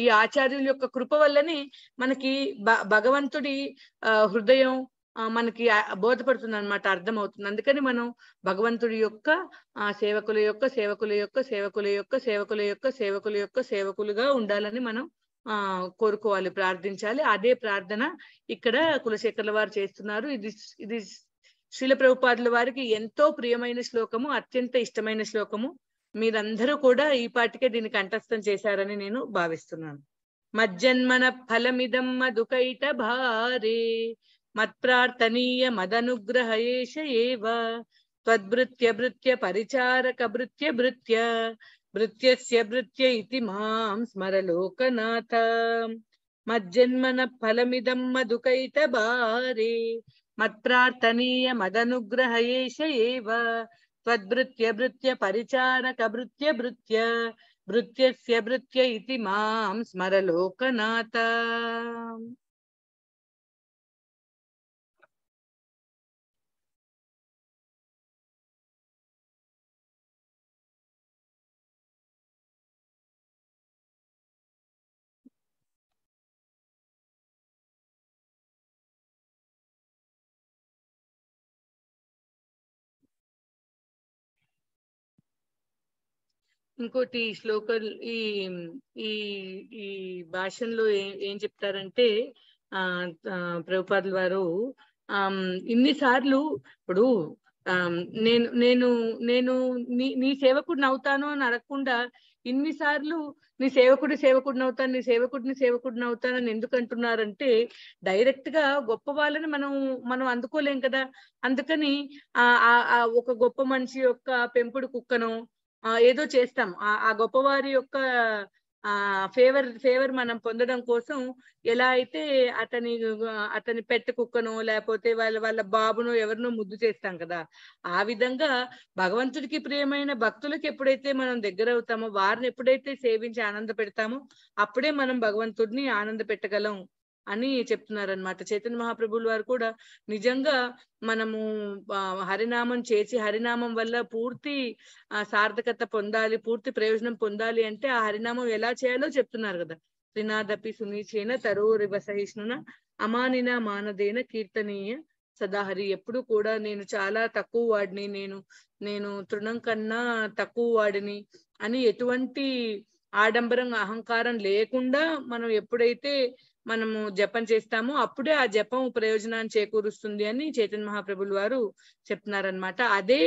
ఈ ఆచార్యుల యొక్క కృప వల్లనే మనకి భగవంతుడి హృదయం మనకి బోధపడుతుంది అనమాట అర్థమవుతుంది అందుకని మనం భగవంతుడి యొక్క సేవకుల యొక్క సేవకుల యొక్క సేవకుల యొక్క సేవకుల యొక్క సేవకుల యొక్క సేవకులుగా ఉండాలని మనం ఆ కోరుకోవాలి ప్రార్థించాలి అదే ప్రార్థన ఇక్కడ కులశేఖర్ల వారు చేస్తున్నారు ఇది ఇది శిల ప్రభుపాదుల వారికి ఎంతో ప్రియమైన శ్లోకము అత్యంత ఇష్టమైన శ్లోకము మీరందరూ కూడా ఈ పాటికే దీన్ని కంఠస్థం చేశారని నేను భావిస్తున్నాను మజ్జన్మన ఫలమిదం మధుకైట భారే మత్ప్రార్థనీయ మదనుగ్రహయేష ఏవ త్వద్భృత్య భృత్య పరిచారక భృత్య భృత్య भृत्यस्य भृत्य इति मां स्मर लोकनाथ मज्जन्मनः फलमिदं मधुकैतभारे मत्प्रार्थनीय मदनुग्रह एष भृत्य परिचारक भृत्य भृत्य भृत्यस्य भृत्य इति स्मर लोकनाथ ఇంకోటి ఈ శ్లోకల్ ఈ ఈ ఈ భాషల్లో ఏం చెప్తారంటే ఆ ప్రభుపాదుల వారు ఆ ఇన్నిసార్లు ఇప్పుడు నేను నేను నేను నీ నీ సేవకుడిని అవుతాను అని అడగకుండా ఇన్నిసార్లు నీ సేవకుడి సేవకుడిని అవుతాను నీ సేవకుడిని సేవకుడిని అని ఎందుకు అంటున్నారంటే డైరెక్ట్ గా గొప్ప వాళ్ళని మనం మనం అందుకోలేం కదా అందుకని ఆ ఒక గొప్ప మనిషి యొక్క పెంపుడు కుక్కను ఏదో చేస్తాం ఆ గొప్పవారి యొక్క ఆ ఫేవర్ ఫేవర్ మనం పొందడం కోసం ఎలా అయితే అతని అతని పెట్ట కుక్కను లేకపోతే వాళ్ళ వాళ్ళ బాబును ఎవరినో ముద్దు చేస్తాం కదా ఆ విధంగా భగవంతుడికి ప్రియమైన భక్తులకు ఎప్పుడైతే మనం దగ్గర అవుతామో వారిని ఎప్పుడైతే సేవించి ఆనంద పెడతామో అప్పుడే మనం భగవంతుడిని ఆనంద పెట్టగలం అని చెప్తున్నారనమాట చైతన్య మహాప్రభులు వారు కూడా నిజంగా మనము హరినామం చేసి హరినామం వల్ల పూర్తి సార్థకత పొందాలి పూర్తి ప్రయోజనం పొందాలి అంటే ఆ హరినామం ఎలా చేయాలో చెప్తున్నారు కదా త్రినాదపి సునీచేన తరోరివ సహిష్ణున అమానిన మానదేన కీర్తనీయ సదాహరి ఎప్పుడు కూడా నేను చాలా తక్కువ వాడిని నేను నేను తృణం కన్నా తక్కువ వాడిని అని ఎటువంటి ఆడంబరం అహంకారం లేకుండా మనం ఎప్పుడైతే మనము జపం చేస్తాము అప్పుడే ఆ జపం ప్రయోజనాన్ని చేకూరుస్తుంది అని చైతన్య మహాప్రభులు వారు చెప్తున్నారనమాట అదే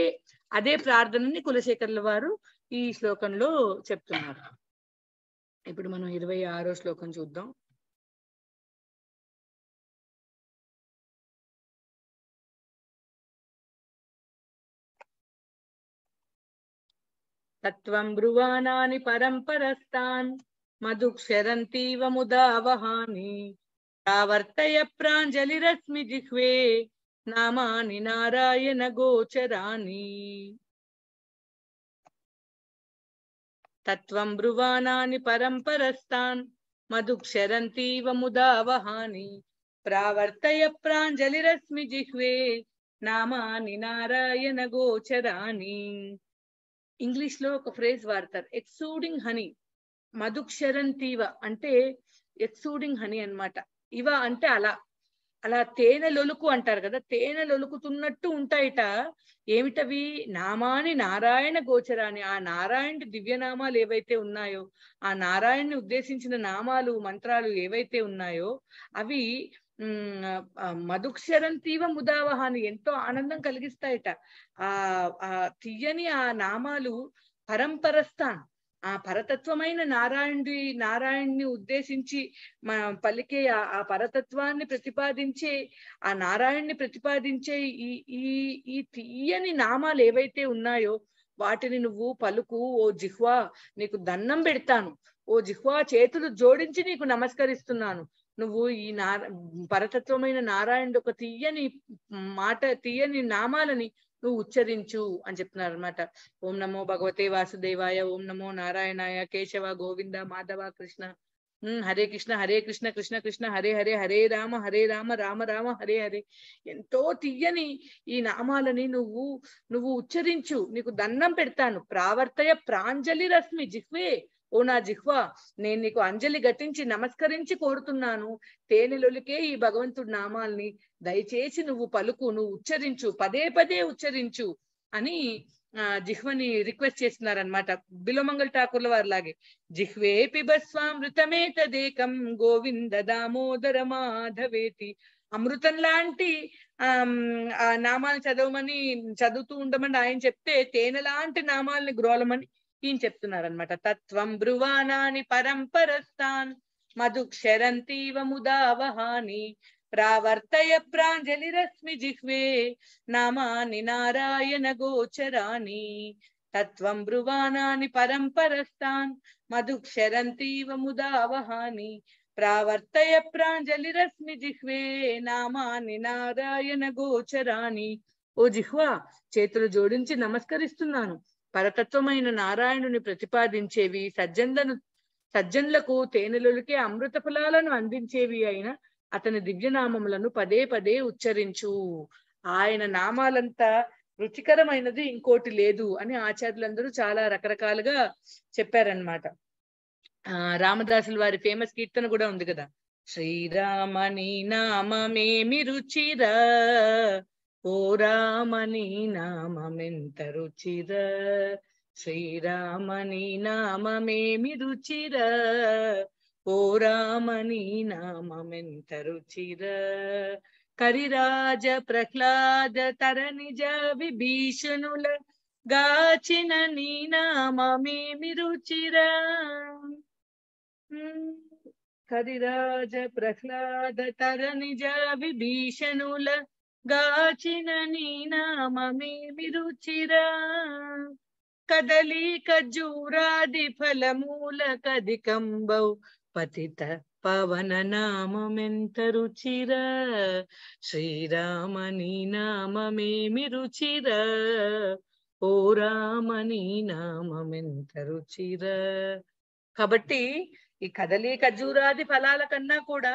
అదే ప్రార్థనని కులశేఖర్ల వారు ఈ శ్లోకంలో చెప్తున్నారు ఇప్పుడు మనం ఇరవై ఆరో శ్లోకం చూద్దాం తత్వం బ్రువాణాని పరంపరస్తాన్ మధుక్షరంతీవ ముదావహాని ప్రావర్తయ ప్రాంజలిరశ్మి జిహ్వే నామాని నారాయణ గోచరాని తత్వం బ్రువాణాని పరంపరస్తాన్ మధుక్షరంతీవ ముదావహాని ప్రావర్తయ ప్రాంజలిరశ్మి జిహ్వే నామాని నారాయణ గోచరాని ఇంగ్లీష్ లో ఒక ఫ్రేజ్ వాడతారు ఎక్సూడింగ్ హనీ మధుక్షరం తీవ అంటే ఎక్సూడింగ్ హనీ అనమాట ఇవ అంటే అలా అలా తేనె లొలుకు అంటారు కదా తేనె లొలుకుతున్నట్టు ఉంటాయిట ఏమిటవి నామాని నారాయణ గోచరాని ఆ నారాయణుడి దివ్యనామాలు ఏవైతే ఉన్నాయో ఆ నారాయణని ఉద్దేశించిన నామాలు మంత్రాలు ఏవైతే ఉన్నాయో అవి మధుక్షరం తీవ ముదావహాన్ని ఎంతో ఆనందం కలిగిస్తాయట ఆ తీయని ఆ నామాలు పరంపరస్థాన్ ఆ పరతత్వమైన నారాయణుడి నారాయణ్ణి ఉద్దేశించి మనం పలికే ఆ పరతత్వాన్ని ప్రతిపాదించే ఆ నారాయణ్ణి ప్రతిపాదించే ఈ ఈ ఈ తీయని నామాలు ఏవైతే ఉన్నాయో వాటిని నువ్వు పలుకు ఓ జిహ్వా నీకు దండం పెడతాను ఓ జిహ్వా చేతులు జోడించి నీకు నమస్కరిస్తున్నాను నువ్వు ఈ నార పరతత్వమైన నారాయణుడు ఒక తీయని మాట తీయని నామాలని నువ్వు ఉచ్చరించు అని చెప్తున్నారు అనమాట ఓం నమో భగవతే వాసుదేవాయ ఓం నమో నారాయణాయ కేశవ గోవింద మాధవ కృష్ణ హరే కృష్ణ హరే కృష్ణ కృష్ణ కృష్ణ హరే హరే హరే రామ హరే రామ రామ రామ హరే హరే ఎంతో తీయని ఈ నామాలని నువ్వు నువ్వు ఉచ్చరించు నీకు దండం పెడతాను ప్రావర్తయ ప్రాంజలి రశ్మి జిహ్వే ఓ నా జిహ్వా నేను నీకు అంజలి ఘటించి నమస్కరించి కోరుతున్నాను తేనెలొలికే ఈ భగవంతుడి నామాల్ని దయచేసి నువ్వు పలుకు నువ్వు ఉచ్చరించు పదే పదే ఉచ్చరించు అని జిహ్వని రిక్వెస్ట్ చేస్తున్నారనమాట బిలోమంగల్ ఠాకూర్ల వారి లాగే జిహ్వే పిబస్వామృతమే తదేకం గోవింద దామోదర మాధవేతి అమృతం లాంటి ఆ నామాలు చదవమని చదువుతూ ఉండమని ఆయన చెప్తే తేనె లాంటి నామాలని గ్రోలమని ఈయన చెప్తున్నారనమాట తత్వం బ్రువాణాని పరంపరస్థాన్ క్షరంతీవ ముదావహాని ప్రావర్తయ ప్రాంజలి రశ్మి జిహ్వే నామాని నారాయణ గోచరాని తత్వం పరంపరస్తాన్ పరంపరస్థాన్ క్షరంతీవ ముదావహాని ప్రావర్తయ ప్రాంజలి రశ్మి జిహ్వే నామాని నారాయణ గోచరాని ఓ జిహ్వా చేతులు జోడించి నమస్కరిస్తున్నాను పరతత్వమైన నారాయణుని ప్రతిపాదించేవి సజ్జనులను సజ్జనులకు తేనెలొలికే అమృత ఫలాలను అందించేవి అయిన అతని దివ్యనామములను పదే పదే ఉచ్చరించు ఆయన నామాలంతా రుచికరమైనది ఇంకోటి లేదు అని ఆచార్యులందరూ చాలా రకరకాలుగా చెప్పారనమాట ఆ రామదాసుల వారి ఫేమస్ కీర్తన కూడా ఉంది కదా శ్రీరామని నామమేమి రుచిరా ఓ రామని నామమెంత రుచిర శ్రీరామని నామేమి రుచిర ఓ రామని నామమెంత రుచిర కరిరాజ ప్రహ్లాద తరనిజ విభీషణుల గాచిన నీ నామేమి రుచిర కరిరాజ ప్రహ్లాద తరనిజ విభీషణుల గాచిన నీ నామే రుచిరా కదలి ఖజూరాది ఫలమూల కది కంబౌ పతిత పవన నామెంత రుచిరా శ్రీరామ నీ నామేమి రుచిరా ఓ రామ నీ నామమెంత రుచిరా కాబట్టి ఈ కదలి ఖజూరాది ఫలాల కన్నా కూడా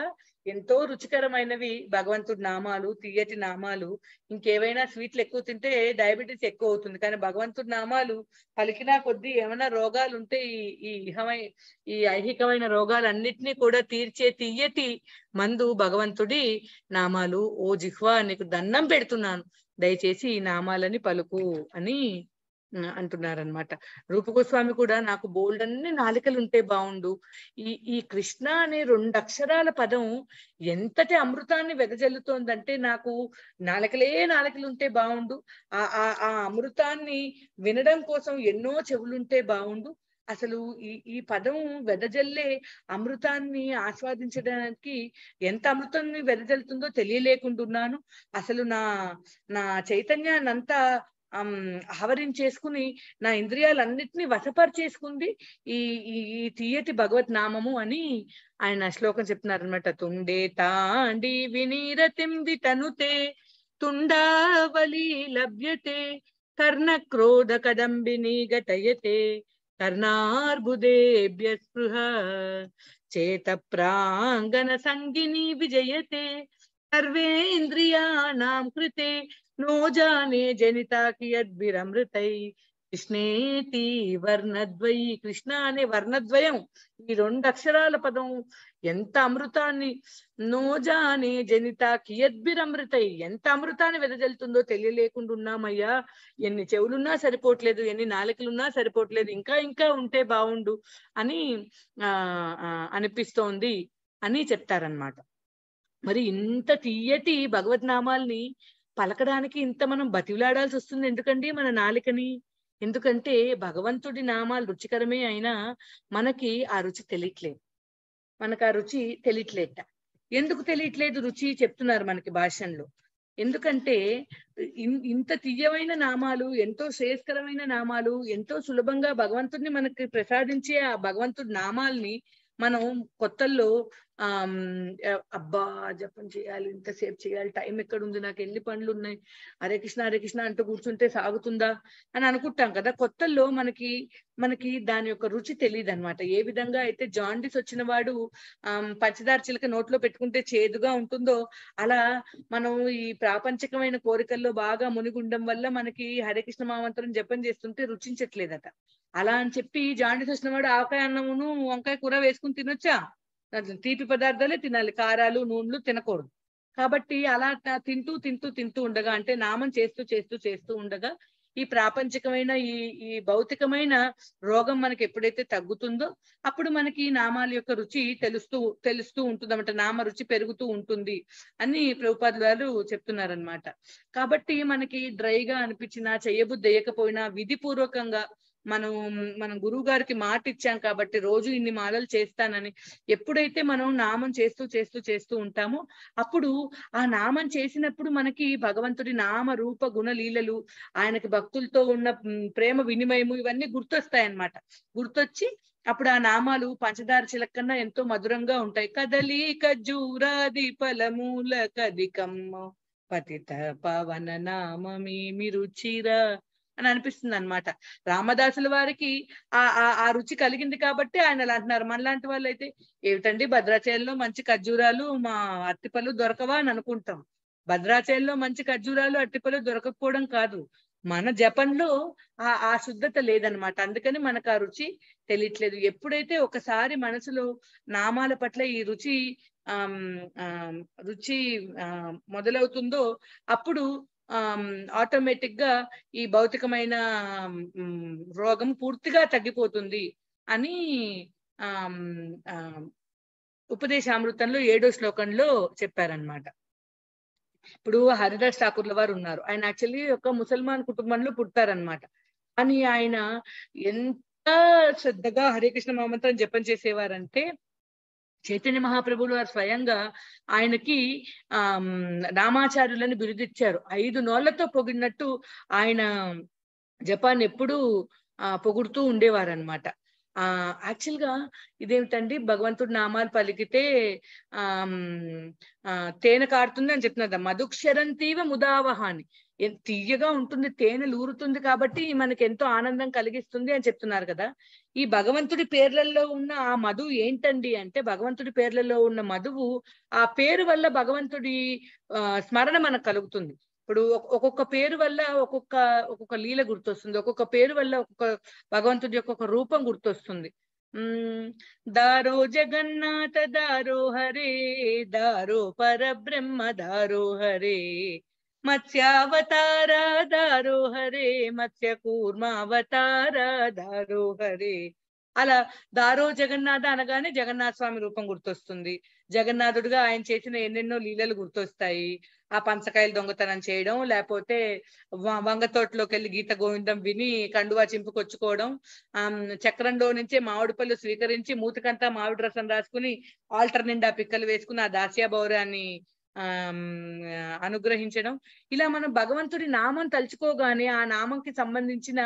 ఎంతో రుచికరమైనవి భగవంతుడి నామాలు తీయటి నామాలు ఇంకేవైనా స్వీట్లు ఎక్కువ తింటే డయాబెటీస్ ఎక్కువ అవుతుంది కానీ భగవంతుడి నామాలు పలికినా కొద్దీ ఏమైనా రోగాలు ఉంటే ఈ ఈ ఇహమై ఈ ఐహికమైన రోగాలన్నిటినీ కూడా తీర్చే తీయటి మందు భగవంతుడి నామాలు ఓ జిహ్వా నీకు దండం పెడుతున్నాను దయచేసి ఈ నామాలని పలుకు అని అంటున్నారనమాట రూపగోస్వామి కూడా నాకు బోల్డ్ అన్ని నాలికలు ఉంటే బాగుండు ఈ ఈ కృష్ణ అనే రెండు అక్షరాల పదం ఎంతటి అమృతాన్ని వెదజల్లుతోందంటే నాకు నాలికలే నాలికలు ఉంటే బాగుండు ఆ ఆ అమృతాన్ని వినడం కోసం ఎన్నో చెవులుంటే బాగుండు అసలు ఈ ఈ పదం వెదజల్లే అమృతాన్ని ఆస్వాదించడానికి ఎంత అమృతాన్ని వెదజల్లుతుందో తెలియలేకుంటున్నాను అసలు నా నా చైతన్యాన్ని అంతా ఆవరించేసుకుని నా ఇంద్రియాలన్నిటినీ వశపరిచేసుకుంది ఈ ఈ తీయటి భగవత్ నామము అని ఆయన శ్లోకం చెప్తున్నారనమాట తుండే తాండి వినీరతింది తనుతే తుండావలి లభ్యతే కర్ణ క్రోధ కదంబిని గతయతే కర్ణార్బుదేభ్య స్పృహ చేత ప్రాంగణ సంగిని విజయతే సర్వేంద్రియాణం కృతే नो जाने जनिता కృష్ణేతి వర్ణద్వయి కృష్ణ అనే వర్ణద్వయం ఈ రెండు అక్షరాల పదం ఎంత అమృతాన్ని నోజానే జనిత కియద్భిరమృతై ఎంత అమృతాన్ని వెదజల్తుందో తెలియలేకుండా ఉన్నామయ్యా ఎన్ని చెవులున్నా సరిపోవట్లేదు ఎన్ని నాలుకలున్నా సరిపోవట్లేదు ఇంకా ఇంకా ఉంటే బాగుండు అని ఆ అనిపిస్తోంది అని చెప్తారనమాట మరి ఇంత తీయటి భగవద్నామాల్ని పలకడానికి ఇంత మనం బతిలాడాల్సి వస్తుంది ఎందుకండి మన నాలికని ఎందుకంటే భగవంతుడి నామాలు రుచికరమే అయినా మనకి ఆ రుచి తెలియట్లేదు మనకు ఆ రుచి తెలియట్లేట ఎందుకు తెలియట్లేదు రుచి చెప్తున్నారు మనకి భాషల్లో ఎందుకంటే ఇంత తీయమైన నామాలు ఎంతో శ్రేయస్కరమైన నామాలు ఎంతో సులభంగా భగవంతుడిని మనకి ప్రసాదించే ఆ భగవంతుడి నామాల్ని మనం కొత్తల్లో అబ్బా జపం చేయాలి ఇంతసేపు చేయాలి టైం ఎక్కడుంది నాకు ఎన్ని పనులు ఉన్నాయి హరే కృష్ణ హరే కృష్ణ అంటూ కూర్చుంటే సాగుతుందా అని అనుకుంటాం కదా కొత్తల్లో మనకి మనకి దాని యొక్క రుచి తెలియదు అనమాట ఏ విధంగా అయితే జాండిస్ వచ్చిన వాడు పంచదార చిలక నోట్లో పెట్టుకుంటే చేదుగా ఉంటుందో అలా మనం ఈ ప్రాపంచకమైన కోరికల్లో బాగా మునిగుండం వల్ల మనకి హరే కృష్ణ మామంత్రం జపం చేస్తుంటే రుచించట్లేదట అలా అని చెప్పి జాండిస్ వచ్చిన వాడు ఆవకాయ అన్నమును వంకాయ కూర వేసుకుని తినొచ్చా దాంట్లో తీపి పదార్థాలే తినాలి కారాలు నూనెలు తినకూడదు కాబట్టి అలా తింటూ తింటూ తింటూ ఉండగా అంటే నామం చేస్తూ చేస్తూ చేస్తూ ఉండగా ఈ ప్రాపంచికమైన ఈ ఈ భౌతికమైన రోగం మనకి ఎప్పుడైతే తగ్గుతుందో అప్పుడు మనకి నామాల యొక్క రుచి తెలుస్తూ తెలుస్తూ ఉంటుందన్నమాట నామ రుచి పెరుగుతూ ఉంటుంది అని ప్రభుపాదులు గారు చెప్తున్నారనమాట కాబట్టి మనకి డ్రైగా అనిపించినా చేయబుద్ధి వేయకపోయినా విధిపూర్వకంగా మనం మనం గురువు గారికి మాట ఇచ్చాం కాబట్టి రోజు ఇన్ని మాలలు చేస్తానని ఎప్పుడైతే మనం నామం చేస్తూ చేస్తూ చేస్తూ ఉంటామో అప్పుడు ఆ నామం చేసినప్పుడు మనకి భగవంతుడి నామ రూప గుణ లీలలు ఆయనకి భక్తులతో ఉన్న ప్రేమ వినిమయము ఇవన్నీ గుర్తొస్తాయి అన్నమాట గుర్తొచ్చి అప్పుడు ఆ నామాలు పంచదార చిలకన్నా ఎంతో మధురంగా ఉంటాయి కదలి కజూరాది ఫలమూల కదికమ్మ పతిత పవన మీ రుచిరా అని అనిపిస్తుంది అనమాట రామదాసుల వారికి ఆ ఆ రుచి కలిగింది కాబట్టి ఆయన అలా అంటున్నారు మనలాంటి వాళ్ళు అయితే ఏమిటండి భద్రాచలంలో మంచి ఖర్జూరాలు మా అరటిపళ్ళు దొరకవా అని అనుకుంటాం భద్రాచలంలో మంచి ఖర్జూరాలు అరటిపళ్ళు దొరకకపోవడం కాదు మన జపంలో ఆ ఆ శుద్ధత లేదనమాట అందుకని మనకు ఆ రుచి తెలియట్లేదు ఎప్పుడైతే ఒకసారి మనసులో నామాల పట్ల ఈ రుచి ఆ రుచి మొదలవుతుందో అప్పుడు ఆటోమేటిక్ గా ఈ భౌతికమైన రోగం పూర్తిగా తగ్గిపోతుంది అని ఆ ఉపదేశామృతంలో ఏడో శ్లోకంలో చెప్పారనమాట ఇప్పుడు హరిదాస్ ఠాకూర్ల వారు ఉన్నారు ఆయన యాక్చువల్లీ ఒక ముసల్మాన్ కుటుంబంలో పుట్టారనమాట కానీ ఆయన ఎంత శ్రద్ధగా హరే కృష్ణ మహామంత్రం జపం చేసేవారంటే చైతన్య మహాప్రభులు వారు స్వయంగా ఆయనకి ఆ రామాచార్యులని బిరుదిచ్చారు ఐదు నోళ్లతో పొగిడినట్టు ఆయన జపాన్ ఎప్పుడూ ఆ పొగుడుతూ ఉండేవారనమాట ఆ యాక్చువల్ గా ఇదేమిటండి భగవంతుడు నామాలు పలికితే ఆ తేనె కారుతుంది అని చెప్తున్నారు మధుక్షరంతీవ ముదావహాని తీయగా ఉంటుంది తేనె లూరుతుంది కాబట్టి మనకి ఎంతో ఆనందం కలిగిస్తుంది అని చెప్తున్నారు కదా ఈ భగవంతుడి పేర్లలో ఉన్న ఆ మధువు ఏంటండి అంటే భగవంతుడి పేర్లలో ఉన్న మధువు ఆ పేరు వల్ల భగవంతుడి స్మరణ మనకు కలుగుతుంది ఇప్పుడు ఒక్కొక్క పేరు వల్ల ఒక్కొక్క ఒక్కొక్క లీల గుర్తొస్తుంది ఒక్కొక్క పేరు వల్ల ఒక్కొక్క భగవంతుడి యొక్క రూపం గుర్తొస్తుంది దారో జగన్నాథ దారో హరే దారో పరబ్రహ్మ దారో హరే మత్స్యావతార దారో హరే మత్స్య కూర్మావతార దారో హరే అలా దారో జగన్నాథ అనగానే జగన్నాథ స్వామి రూపం గుర్తొస్తుంది జగన్నాథుడిగా ఆయన చేసిన ఎన్నెన్నో లీలలు గుర్తొస్తాయి ఆ పంచకాయలు దొంగతనం చేయడం లేకపోతే వంగతోటలోకి వెళ్ళి గీత గోవిందం విని కండువా చింపుకొచ్చుకోవడం ఆ చక్రంలో నుంచి మామిడి పళ్ళు స్వీకరించి మూతకంతా మామిడి రసం రాసుకుని ఆల్టర్ నిండా పిక్కలు వేసుకుని ఆ దాస్యాభౌరాన్ని అనుగ్రహించడం ఇలా మనం భగవంతుడి నామం తలుచుకోగానే ఆ నామంకి సంబంధించిన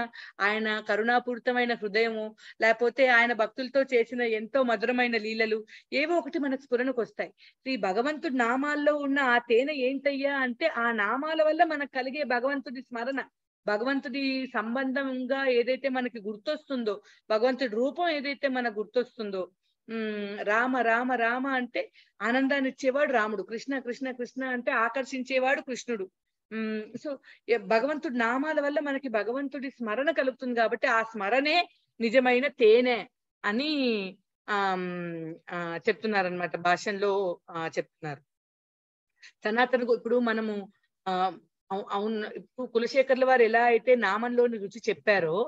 ఆయన కరుణాపూరితమైన హృదయము లేకపోతే ఆయన భక్తులతో చేసిన ఎంతో మధురమైన లీలలు ఏవో ఒకటి మనకు స్ఫురణకు వస్తాయి శ్రీ భగవంతుడి నామాల్లో ఉన్న ఆ తేనె ఏంటయ్యా అంటే ఆ నామాల వల్ల మనకు కలిగే భగవంతుడి స్మరణ భగవంతుడి సంబంధంగా ఏదైతే మనకి గుర్తొస్తుందో భగవంతుడి రూపం ఏదైతే మనకు గుర్తొస్తుందో రామ రామ రామ అంటే ఆనందాన్ని ఇచ్చేవాడు రాముడు కృష్ణ కృష్ణ కృష్ణ అంటే ఆకర్షించేవాడు కృష్ణుడు సో భగవంతుడి నామాల వల్ల మనకి భగవంతుడి స్మరణ కలుగుతుంది కాబట్టి ఆ స్మరణే నిజమైన తేనె అని ఆ చెప్తున్నారనమాట భాషల్లో చెప్తున్నారు సనాతన ఇప్పుడు మనము ఆ అవును ఇప్పుడు కులశేఖర్ల వారు ఎలా అయితే నామంలోని రుచి చెప్పారో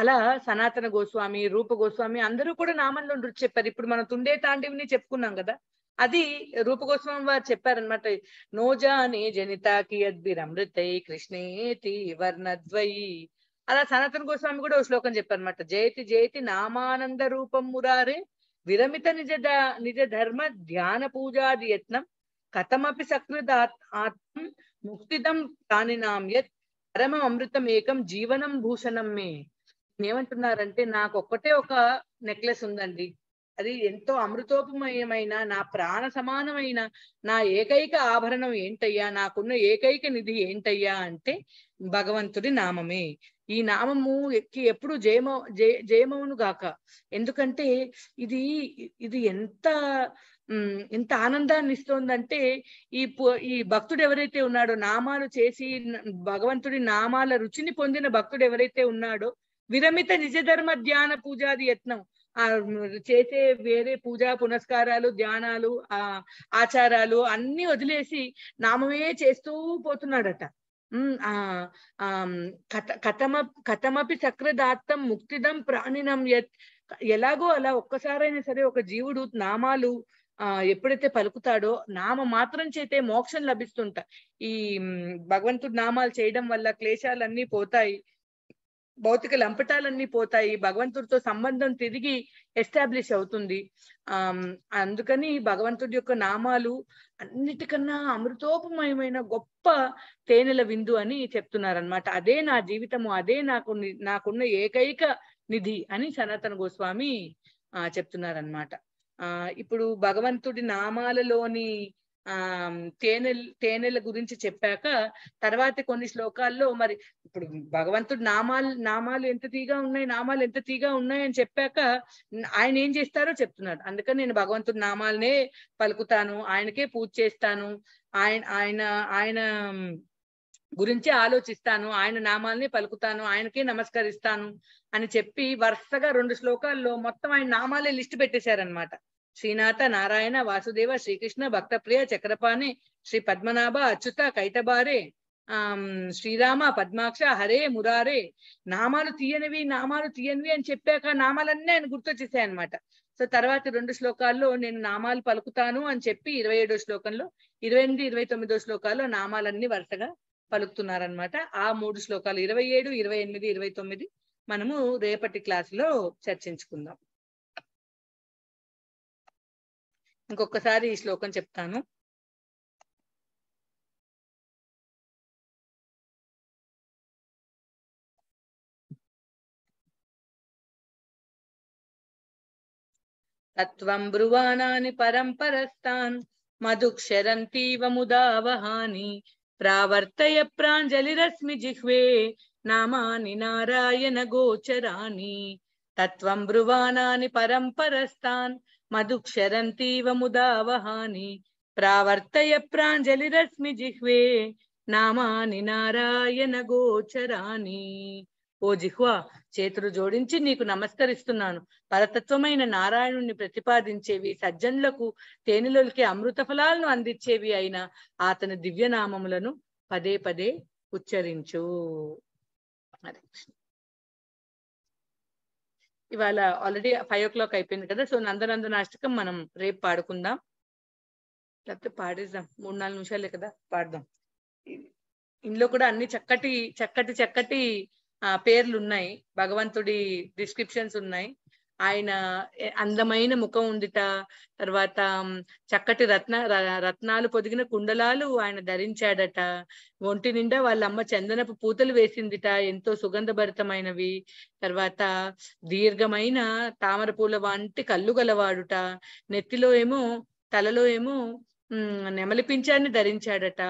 అలా సనాతన గోస్వామి రూప గోస్వామి అందరూ కూడా నామంలో నృత్యం చెప్పారు ఇప్పుడు మనం తుండే తాండివిని చెప్పుకున్నాం కదా అది రూప గోస్వామి వారు చెప్పారనమాట నోజానే జనితాకి అద్భిరమృతై కృష్ణేతి వర్ణద్వయి అలా సనాతన గోస్వామి కూడా ఓ శ్లోకం చెప్పారనమాట జయతి జయతి నామానంద రూపం మురారే విరమిత నిజ నిజ ధర్మ ధ్యాన పూజాది యత్నం కథమపి సకృద ఆత్మ ముక్తిదం ప్రాణినాం యత్ పరమం అమృతం ఏకం జీవనం భూషణం మే ఏమంటున్నారంటే నాకు ఒక్కటే ఒక నెక్లెస్ ఉందండి అది ఎంతో అమృతోపమయమైన నా ప్రాణ సమానమైన నా ఏకైక ఆభరణం ఏంటయ్యా నాకున్న ఏకైక నిధి ఏంటయ్యా అంటే భగవంతుడి నామమే ఈ నామము ఎక్కి ఎప్పుడు జయమ జయ జయమవును గాక ఎందుకంటే ఇది ఇది ఎంత ఎంత ఆనందాన్ని ఇస్తోందంటే ఈ ఈ భక్తుడు ఎవరైతే ఉన్నాడో నామాలు చేసి భగవంతుడి నామాల రుచిని పొందిన భక్తుడు ఎవరైతే ఉన్నాడో విరమిత నిజధర్మ ధ్యాన పూజాది యత్నం ఆ చేసే వేరే పూజా పునస్కారాలు ధ్యానాలు ఆ ఆచారాలు అన్ని వదిలేసి నామమే చేస్తూ పోతున్నాడట కథ కథమ కథమపి చక్రదాత్తం ముక్తిదం ప్రాణినం ఎలాగో అలా ఒక్కసారైనా సరే ఒక జీవుడు నామాలు ఆ ఎప్పుడైతే పలుకుతాడో నామ మాత్రం చేతే మోక్షం లభిస్తుంట ఈ భగవంతుడు నామాలు చేయడం వల్ల క్లేశాలన్నీ పోతాయి భౌతిక లంపటాలన్నీ పోతాయి భగవంతుడితో సంబంధం తిరిగి ఎస్టాబ్లిష్ అవుతుంది ఆ అందుకని భగవంతుడి యొక్క నామాలు అన్నిటికన్నా అమృతోపమయమైన గొప్ప తేనెల విందు అని చెప్తున్నారనమాట అదే నా జీవితము అదే నాకు నాకున్న ఏకైక నిధి అని సనాతన గోస్వామి ఆ చెప్తున్నారనమాట ఆ ఇప్పుడు భగవంతుడి నామాలలోని ఆ తేనె తేనెల గురించి చెప్పాక తర్వాత కొన్ని శ్లోకాల్లో మరి ఇప్పుడు భగవంతుడు నామాలు నామాలు ఎంత తీగా ఉన్నాయి నామాలు ఎంత తీగా ఉన్నాయి అని చెప్పాక ఆయన ఏం చేస్తారో చెప్తున్నాడు అందుకని నేను భగవంతుడు నామాలనే పలుకుతాను ఆయనకే పూజ చేస్తాను ఆయన ఆయన ఆయన గురించి ఆలోచిస్తాను ఆయన నామాల్ని పలుకుతాను ఆయనకే నమస్కరిస్తాను అని చెప్పి వరుసగా రెండు శ్లోకాల్లో మొత్తం ఆయన నామాలే లిస్ట్ పెట్టేశారనమాట శ్రీనాథ నారాయణ వాసుదేవ శ్రీకృష్ణ భక్తప్రియ చక్రపాణి శ్రీ పద్మనాభ అచ్యుత కైతబారే ఆ శ్రీరామ పద్మాక్ష హరే మురారే నామాలు తీయనివి నామాలు తీయనివి అని చెప్పాక నామాలన్నీ ఆయన గుర్తొచ్చేసాయి అనమాట సో తర్వాత రెండు శ్లోకాల్లో నేను నామాలు పలుకుతాను అని చెప్పి ఇరవై ఏడో శ్లోకంలో ఇరవై ఎనిమిది ఇరవై తొమ్మిదో శ్లోకాల్లో నామాలన్నీ వరుసగా పలుకుతున్నారనమాట ఆ మూడు శ్లోకాలు ఇరవై ఏడు ఇరవై ఎనిమిది ఇరవై తొమ్మిది మనము రేపటి క్లాసులో చర్చించుకుందాం ఇంకొకసారి ఈ శ్లోకం చెప్తాను తత్వం బ్రువాణాని పరంపరస్తాన్ మధుక్షరంతీవ ముదావహాని ప్రావర్తయ రశ్మి జిహ్వే నామాని నారాయణ గోచరాని తత్వం బ్రువాణాని పరంపరస్తాన్ మధుక్షరంతీవముదావహాని ప్రావర్తయ రశ్మి జిహ్వే నామాని నారాయణ గోచరాని ఓ జిహ్వా చేతులు జోడించి నీకు నమస్కరిస్తున్నాను పరతత్వమైన నారాయణుణ్ణి ప్రతిపాదించేవి సజ్జనులకు తేనెలోకి అమృత ఫలాలను అందించేవి అయిన అతని దివ్యనామములను పదే పదే ఉచ్చరించు హరే కృష్ణ ఇవాళ ఆల్రెడీ ఫైవ్ ఓ క్లాక్ అయిపోయింది కదా సో నందనంద నాష్టకం మనం రేపు పాడుకుందాం లేకపోతే పాడేద్దాం మూడు నాలుగు నిమిషాలే కదా పాడదాం ఇందులో కూడా అన్ని చక్కటి చక్కటి చక్కటి పేర్లు ఉన్నాయి భగవంతుడి డిస్క్రిప్షన్స్ ఉన్నాయి ఆయన అందమైన ముఖం ఉందిట తర్వాత చక్కటి రత్న రత్నాలు పొదిగిన కుండలాలు ఆయన ధరించాడట ఒంటి నిండా వాళ్ళ అమ్మ చందనపు పూతలు వేసిందిట ఎంతో సుగంధభరితమైనవి తర్వాత దీర్ఘమైన తామర పూల వంటి కళ్ళు గలవాడుట నెత్తిలో ఏమో తలలో ఏమో నెమలి ధరించాడట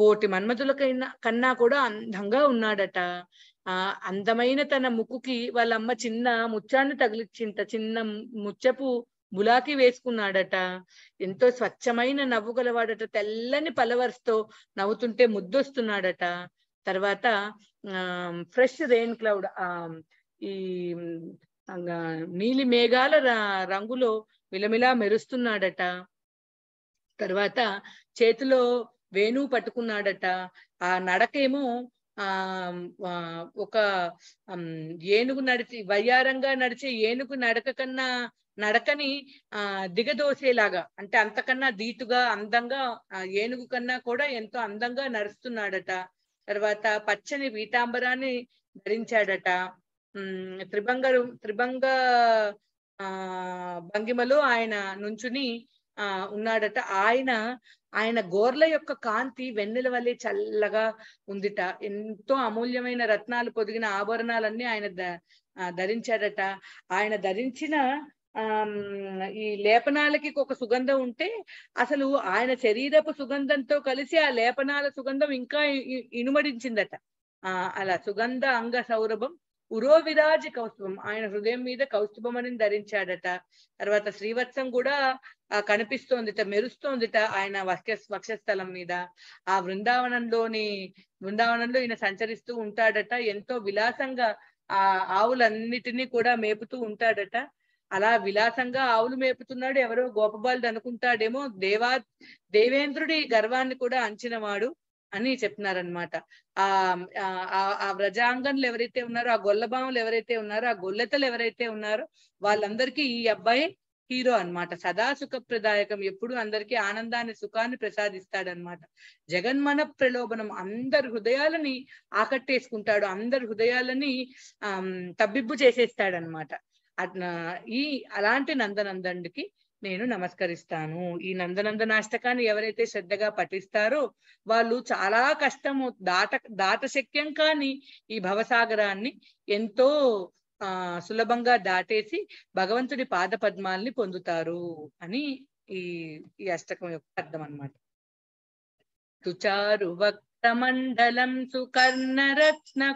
కోటి మన్మతుల కన్నా కూడా అందంగా ఉన్నాడట ఆ అందమైన తన ముక్కుకి వాళ్ళమ్మ చిన్న ముచ్చాన్ని తగిలిచ్చింట చిన్న ముచ్చపు బులాకి వేసుకున్నాడట ఎంతో స్వచ్ఛమైన నవ్వు గలవాడట తెల్లని పలవర్స్తో నవ్వుతుంటే ముద్దొస్తున్నాడట తర్వాత ఫ్రెష్ రెయిన్ క్లౌడ్ ఆ ఈ నీలి మేఘాల రంగులో మిలమిలా మెరుస్తున్నాడట తర్వాత చేతిలో వేణువు పట్టుకున్నాడట ఆ నడకేమో ఆ ఒక ఏనుగు నడిచి వయ్యారంగా నడిచే ఏనుగు నడక కన్నా నడకని ఆ దిగదోసేలాగా అంటే అంతకన్నా దీటుగా అందంగా ఏనుగు కన్నా కూడా ఎంతో అందంగా నడుస్తున్నాడట తర్వాత పచ్చని పీతాంబరాన్ని ధరించాడట త్రిభంగరు త్రిభంగ ఆ భంగిమలో ఆయన నుంచుని ఆ ఉన్నాడట ఆయన ఆయన గోర్ల యొక్క కాంతి వెన్నెల వల్లే చల్లగా ఉందిట ఎంతో అమూల్యమైన రత్నాలు పొదిగిన ఆభరణాలన్నీ ఆయన ధరించాడట ఆయన ధరించిన ఈ లేపనాలకి ఒక సుగంధం ఉంటే అసలు ఆయన శరీరపు సుగంధంతో కలిసి ఆ లేపనాల సుగంధం ఇంకా ఇనుమడించిందట ఆ అలా సుగంధ అంగ సౌరభం ఉరోవిరాజ కౌస్తుభం ఆయన హృదయం మీద కౌస్తుభం అని ధరించాడట తర్వాత శ్రీవత్సం కూడా కనిపిస్తోందిట మెరుస్తోందిట ఆయన వక్ష వక్షస్థలం మీద ఆ బృందావనంలోని బృందావనంలో ఈయన సంచరిస్తూ ఉంటాడట ఎంతో విలాసంగా ఆ ఆవులన్నిటినీ కూడా మేపుతూ ఉంటాడట అలా విలాసంగా ఆవులు మేపుతున్నాడు ఎవరో గోపబాలుడు అనుకుంటాడేమో దేవా దేవేంద్రుడి గర్వాన్ని కూడా అంచినవాడు అని చెప్తున్నారనమాట ఆ ఆ వ్రజాంగన్లు ఎవరైతే ఉన్నారో ఆ గొల్లభాములు ఎవరైతే ఉన్నారో ఆ గొల్లెతలు ఎవరైతే ఉన్నారో వాళ్ళందరికీ ఈ అబ్బాయి హీరో అనమాట సదా సుఖప్రదాయకం ఎప్పుడు అందరికీ ఆనందాన్ని సుఖాన్ని ప్రసాదిస్తాడనమాట జగన్మన ప్రలోభనం అందరి హృదయాలని ఆకట్టేసుకుంటాడు అందరి హృదయాలని ఆ తబ్బిబ్బు చేసేస్తాడనమాట ఈ అలాంటి నందనందండికి నేను నమస్కరిస్తాను ఈ నందనందనాష్టకాన్ని ఎవరైతే శ్రద్ధగా పఠిస్తారో వాళ్ళు చాలా కష్టము దాట దాట శక్యం కాని ఈ భవసాగరాన్ని ఎంతో ఆ సులభంగా దాటేసి భగవంతుడి పాద పద్మాల్ని పొందుతారు అని ఈ ఈ అష్టకం యొక్క అర్థం అనమాట తుచారు మండలం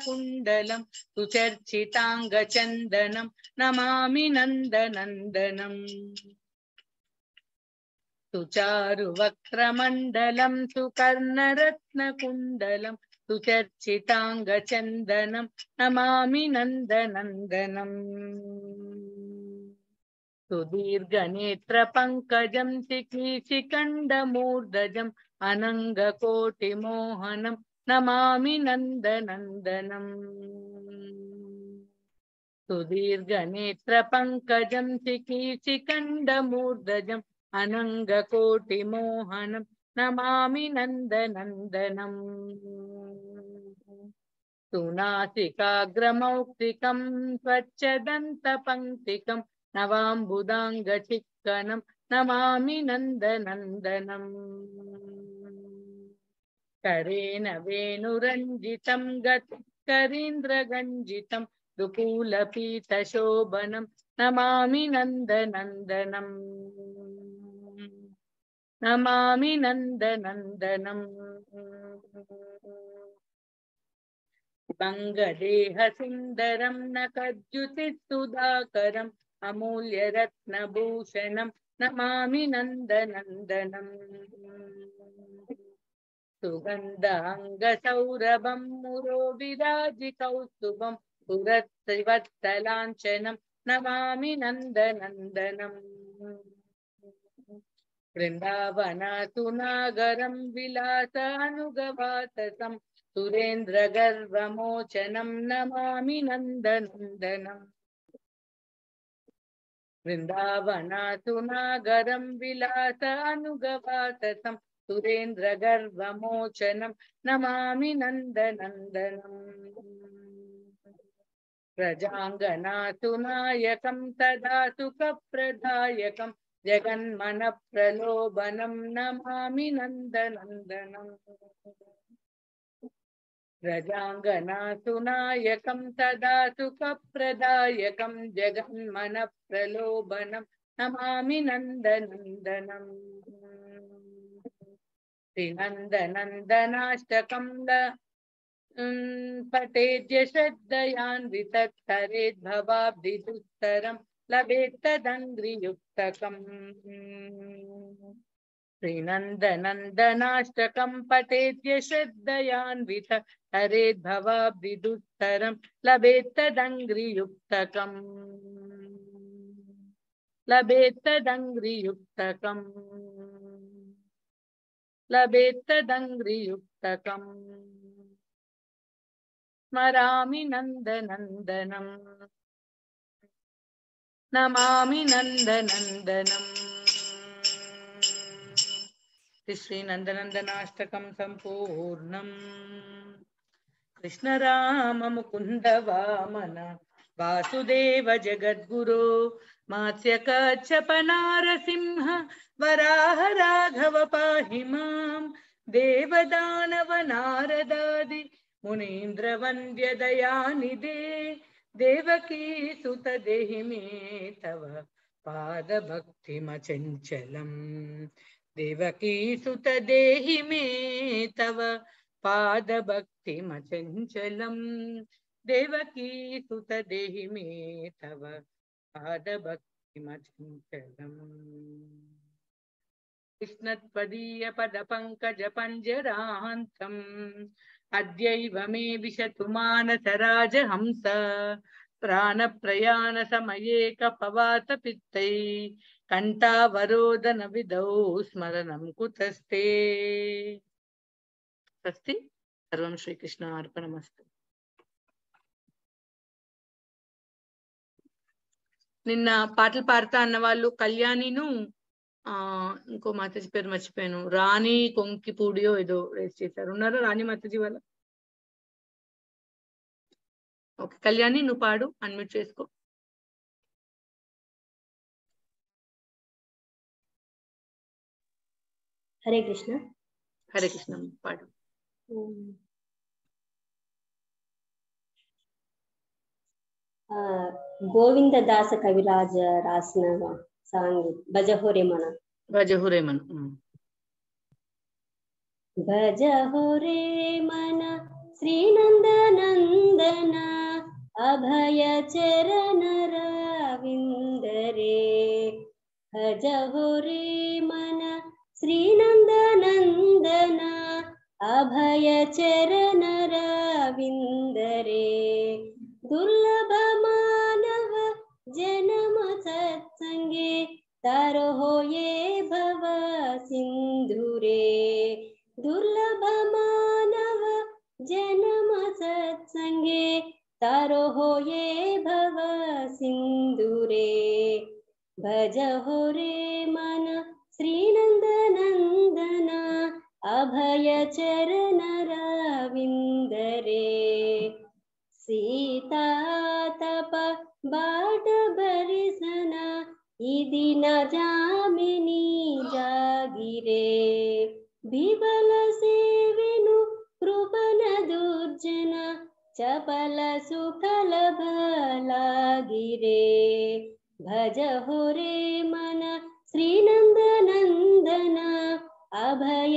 కుండలం సుచర్చితాంగ చందనం నమామి నందనందనం तु चारुवक्रमण्डलं तु कर्णरत्नकुण्डलं तु चर्चिताङ्गचन्दनं नमामि नन्दनन्दनम् सुदीर्घनेत्रपङ्कजं शिखण्डमूर्धजम् अनङ्गकोटिमोहनं नमामि नन्दनन्दनम् सुदीर्घनेत्रपङ्कजं शिखण्डमूर्धजम् अनङ्गकोटिमोहनं नमामि नन्दनन्दनम् सुनासिकाग्रमौक्तिकं स्वच्छदन्तपङ्क्तिकं नवाम्बुदाङ्गचिक्कनं नमामि नन्दनन्दनम् करेण वेणुरञ्जितं गत्करीन्द्रगञ्जितं दुकूलपीतशोभनं नमामि नन्दनन्दनम् नमामि नन्दनन्दनम् बङ्गदेहसुन्दरं नखद्युतिसुधाकरम् अमूल्यरत्नभूषणं नमामि नन्दनन्दनम् सुगन्धाङ्गसौरभं मुरो विराजिकौस्तुभं पुरत्रिवत्तलाञ्चनं नमामि नन्दनन्दनम् वृन्दावना नागरं विलासानुगवातसं सुरेन्द्रगर्वमोचनं नमामि नन्दनन्दनम् वृन्दावना नागरं विलासानुगवातसं सुरेन्द्रगर्वमोचनं नमामि नन्दनन्दनं नायकं तदा सुखप्रदायकम् जगन्मन जगन्मनप्रलोभनं नमामि नन्दनन्दनम् रजाङ्गनासुनायकं तदा सुखप्रदायकं जगन्मनप्रलोभनं नमामि नन्दनन्दनम् श्रीनन्दनन्दनाष्टकं पठेद्य श्रद्धयान्वितत्तरेद्भवाब्धिदुत्तरम् लभेत्तदङ्घ्रियुक्तकम् श्रीनन्दनन्दनाष्टकं पठेद्य श्रद्धयान्वित हरेद्भवाब्धिदुत्तरं लभेत्तदङ्घ्रियुक्तकम् लभेत्तदङ्घ्रियुक्तकम् लभेत्तदङ्घ्रियुक्तकम् स्मरामि नन्दनन्दनम् నమామి నందనందనం శ్రీనందనందనాష్టకం సంపూర్ణం కృష్ణరామ ముకుంద వామన వాసుదేవ జగద్గురు మాత్స్యకాశ్యప నారసింహ వరాహ రాఘవ పాహి మాం దేవదానవ నారదాది మునీంద్ర వంద్య దయానిదే देवकी सुत देहि मे तव पाद भक्ति भक्तिमचञ्चलम् देवकी सुत देहि मे तव पाद भक्ति भक्तिमचञ्चलम् देवकी सुत देहि मे तव पाद भक्ति कृष्णत्पदीय पद भक्तिमचञ्चलम् कृष्णत्वदीयपदपङ्कजपञ्जरान्तम् अद्यैव मे विशतु मानसराजहंस प्राणप्रयाणसमयेकपवातपित्तै कण्ठावरोदनविधौ स्मरणं कुतस्ते अस्ति सर्वं श्रीकृष्णार्पणमस्तु నిన్న పాటలు పాడతా అన్న వాళ్ళు కళ్యాణిను ఆ ఇంకో మాతజీ పేరు మర్చిపోయాను రాణి కొంకిపూడియో ఏదో రేస్ చేశారు ఉన్నారా రాణి మాతజీ వాళ్ళ ఓకే కళ్యాణి నువ్వు పాడు అన్మ్యూట్ చేసుకో హరే కృష్ణ హరే కృష్ణ పాడు గోవిందదాస కవిరాజ రాసిన sangeet bajahure mana bajahure mana mm. भजहोरे मन श्रीनन्दनन्दना अभयचरणराविन्दरे भजहोरे मन रे दुर्लभ दुर्लभमा जन्म सत्संगे तारो हो ये भव सिंधुरे दुर्लभ मानव जन्म सत्संगे तारो हो ये भव सिंधुरे भज हो रे मन श्रीनंद नंदन अभय चरण रविंदरे सीता ಬಾಟ ಇದಿನ ಜಾಮಿನಿ ಜಾಗಿರೆ ಬಿಬಲ ಸೇವೆನು ಕೃಪನ ದುರ್ಜನ ಚಪಲ ಸುಕಲ ಬಲಾಗಿರೆ ಭಜ ಹೊರೆ ಮನ ಶ್ರೀನಂದ ನಂದನ ಅಭಯ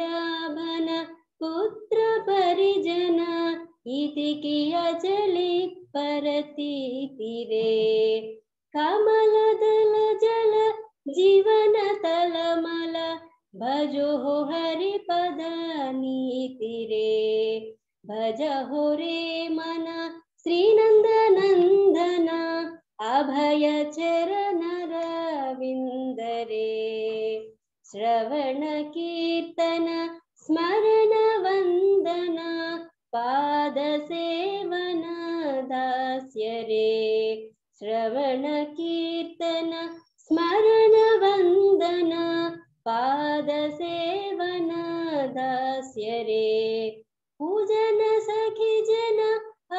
ಯಾವನ पुत्र परिजन इति किया जले परती रे कमल दल जल जीवन तल मल भजो हो हरि पद नीति रे भज हो रे मन श्रीनंद नंदन अभय चरण रविंद रे श्रवण कीर्तन स्मरण वन्दन पादसेवन दास्य रे श्रवणकीर्तन स्मरणवन्दन पादसेवन दास्य रे पूजन सखी जन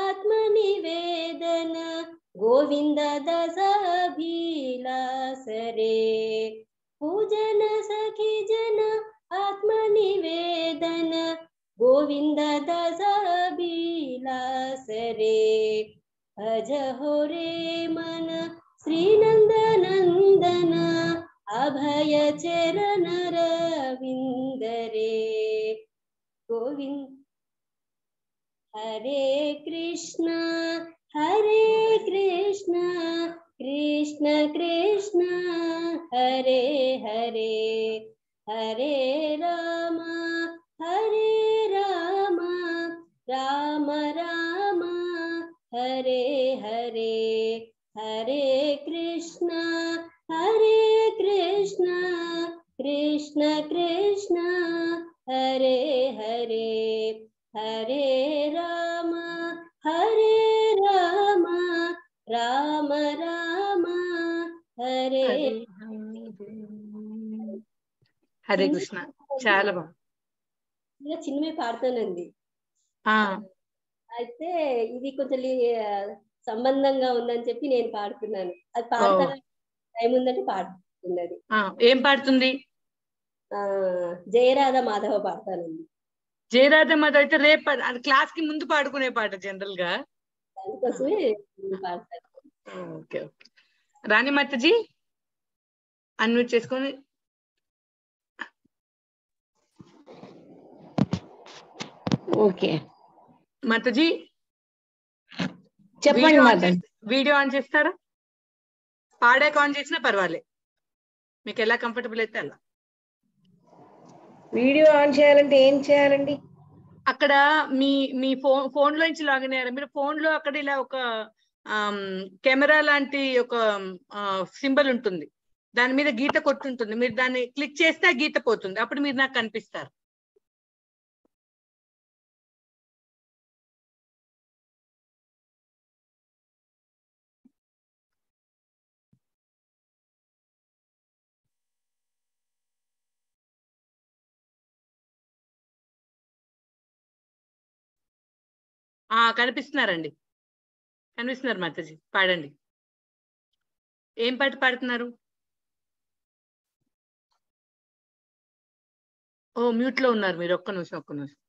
आत्मनिवेदन गोविन्द रे पूजन सखी जन आत्मनिवेदन गोविंद दजाबिलास रे अज हो रे मन नंद नंदन अभय चरण रविंद रे गोविंद हरे कृष्ण हरे कृष्ण कृष्ण कृष्ण हरे हरे हरे राम हरे हरे हरे हरे कृष्णा हरे कृष्णा कृष्ण कृष्ण हरे हरे हरे राम हरे राम राम राम हरे हरे కృష్ణ चाल బాగుంది చిన్నమే పాడుతానండి అయితే ఇది కొంచెం సంబంధంగా ఉందని చెప్పి నేను పాడుతున్నాను అది పాడతా టైం ఉందంటే పాడుతున్నది ఏం పాడుతుంది జయరాధ మాధవ పాడతానండి జయరాధ మాధవ అయితే రేపు క్లాస్ కి ముందు పాడుకునే పాట జనరల్ గా ఓకే ఓకే రాణి మాతజీ అన్మ్యూట్ చేసుకొని ఓకే మతజీ చెప్పండి వీడియో ఆన్ చేస్తారా పాడాక ఆన్ చేసినా పర్వాలే మీకు ఎలా కంఫర్టబుల్ అయితే అలా వీడియో ఆన్ చేయాలంటే ఏం చేయాలండి అక్కడ మీ మీ ఫోన్ ఫోన్ లో నుంచి లాగిన్ అయ్యారు మీరు ఫోన్ లో అక్కడ ఇలా ఒక కెమెరా లాంటి ఒక సింబల్ ఉంటుంది దాని మీద గీత కొట్టుంటుంది మీరు దాన్ని క్లిక్ చేస్తే గీత పోతుంది అప్పుడు మీరు నాకు కనిపిస్తారు కనిపిస్తున్నారండి కనిపిస్తున్నారు మాతాజీ పాడండి ఏం పాట పాడుతున్నారు ఓ మ్యూట్ లో ఉన్నారు మీరు ఒక్క నిమిషం ఒక్క నిమిషం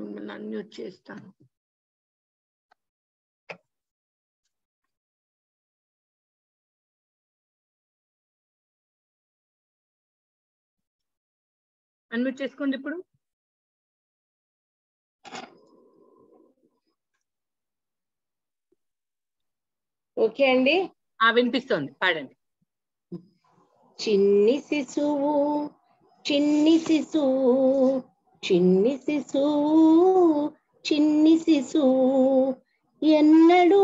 మిమ్మల్ని అన్మ్యూట్ చేస్తాను అన్మ్యూట్ చేసుకోండి ఇప్పుడు ఓకే అండి వినిపిస్తోంది పాడండి చిన్ని శిశువు చిన్ని శిశువు చిన్ని శిశువు చిన్ని శిశువు ఎన్నడూ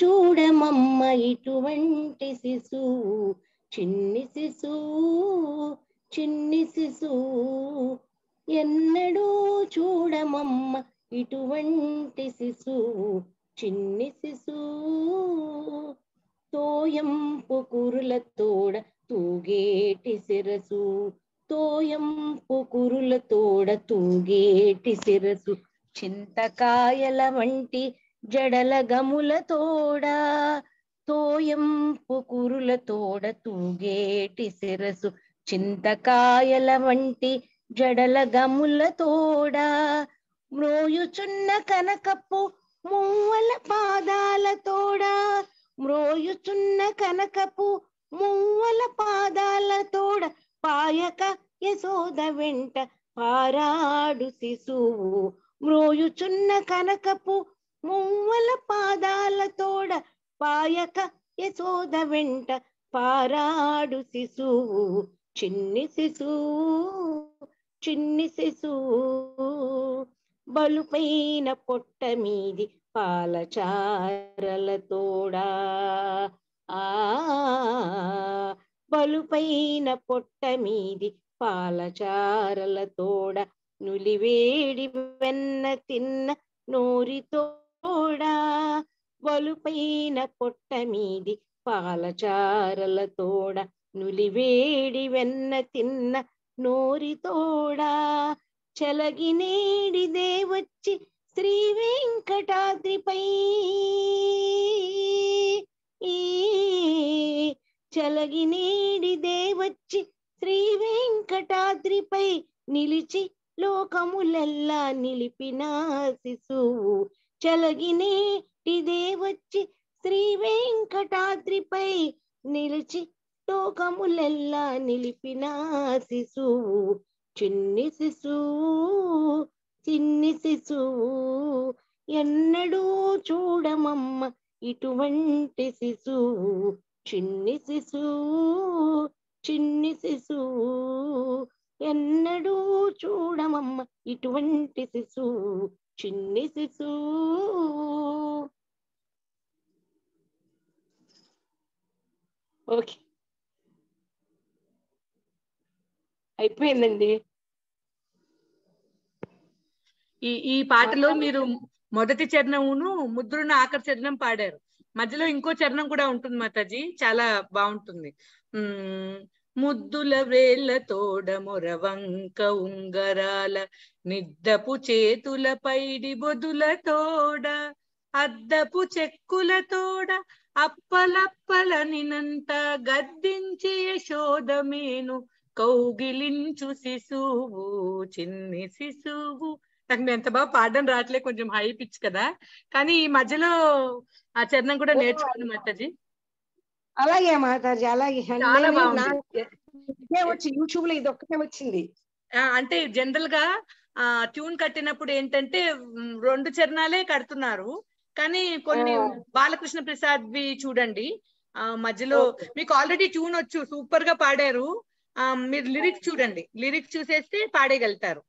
చూడమమ్మ ఇటువంటి శిశువు చిన్ని శిశువు చిన్ని శిశువు ఎన్నడూ చూడమమ్మ ఇటువంటి శిశువు చిన్ని శిశు తోయంపు కురుల తోడ తూగేటి శిరసు తోయంపు కురుల తోడ తూగేటి శిరసు చింతకాయల వంటి జడల గముల తోడ తోయంపు కురుల తోడ తూగేటి శిరసు చింతకాయల వంటి జడల గముల తోడ మ్రోయుచున్న కనకప్పు మువ్వల పాదాల తోడ మ్రోయుచున్న కనకపు మువ్వల పాదాల తోడ పాయక యశోద వెంట పారాడు శిశువు మ్రోయుచున్న కనకపు మువ్వల పాదాల తోడ పాయక యశోద వెంట పారాడు శిశువు చిన్ని శిశువు చిన్ని శిశువు బలుపైన పొట్ట మీది పాలచారల తోడా ఆ బలుపైన పొట్ట మీది పాలచారల తోడ నులివేడి వెన్న తిన్న నోరితోడా బలుపైన పొట్ట మీది పాలచారల తోడ నులివేడి వెన్న తిన్న నోరితోడా తోడా చలగి నేడి దేవచ్చి శ్రీ వెంకటాద్రిపై చలగి నేడి దేవచ్చి శ్రీ వెంకటాద్రిపై నిలిచి లోకములల్లా నిలిపిన శిశువు చలగి నేటిదే వచ్చి శ్రీ వెంకటాద్రిపై నిలిచి లోకములెల్లా నిలిపిన శిశువు ಚಿನ್ನಿ ಶಿಶು ಚಿನ್ನಿ ಶಿಶು ఎన్నడూ చూడమమ్మ ఇటువంటి శిశువు చిన్ని శిశువు చిన్ని శిశువు ఎన్నడూ చూడమమ్మ ఇటువంటి శిశువు చిన్ని శిశువు ఓకే అయిపోయిందండి ఈ ఈ పాటలో మీరు మొదటి చరణమును ముద్రున ఆఖరి చరణం పాడారు మధ్యలో ఇంకో చరణం కూడా ఉంటుంది మాతాజీ చాలా బాగుంటుంది ముద్దుల వేళ్ల తోడ మొరవంక ఉంగరాల నిద్దపు చేతుల పైడి బొదుల తోడ అద్దపు చెక్కుల తోడ అప్పలప్పల నినంత గద్దించే శోధమేను కౌగిలించు శిశువు చిన్ని శిశువు నాకు ఎంత బాగా పాడడం రావట్లేదు కొంచెం హై పిచ్ కదా కానీ ఈ మధ్యలో ఆ చరణం కూడా నేర్చుకోండి మాతాజీ అలాగే మాతాజీ అలాగే వచ్చి యూట్యూబ్ లో ఇది ఒక్కటే వచ్చింది అంటే జనరల్ గా ఆ ట్యూన్ కట్టినప్పుడు ఏంటంటే రెండు చరణాలే కడుతున్నారు కానీ కొన్ని బాలకృష్ణ ప్రసాద్ వి చూడండి ఆ మధ్యలో మీకు ఆల్రెడీ ట్యూన్ వచ్చు సూపర్ గా పాడారు మీరు లిరిక్స్ చూడండి లిరిక్స్ చూసేస్తే పాడేయగలుగుతారు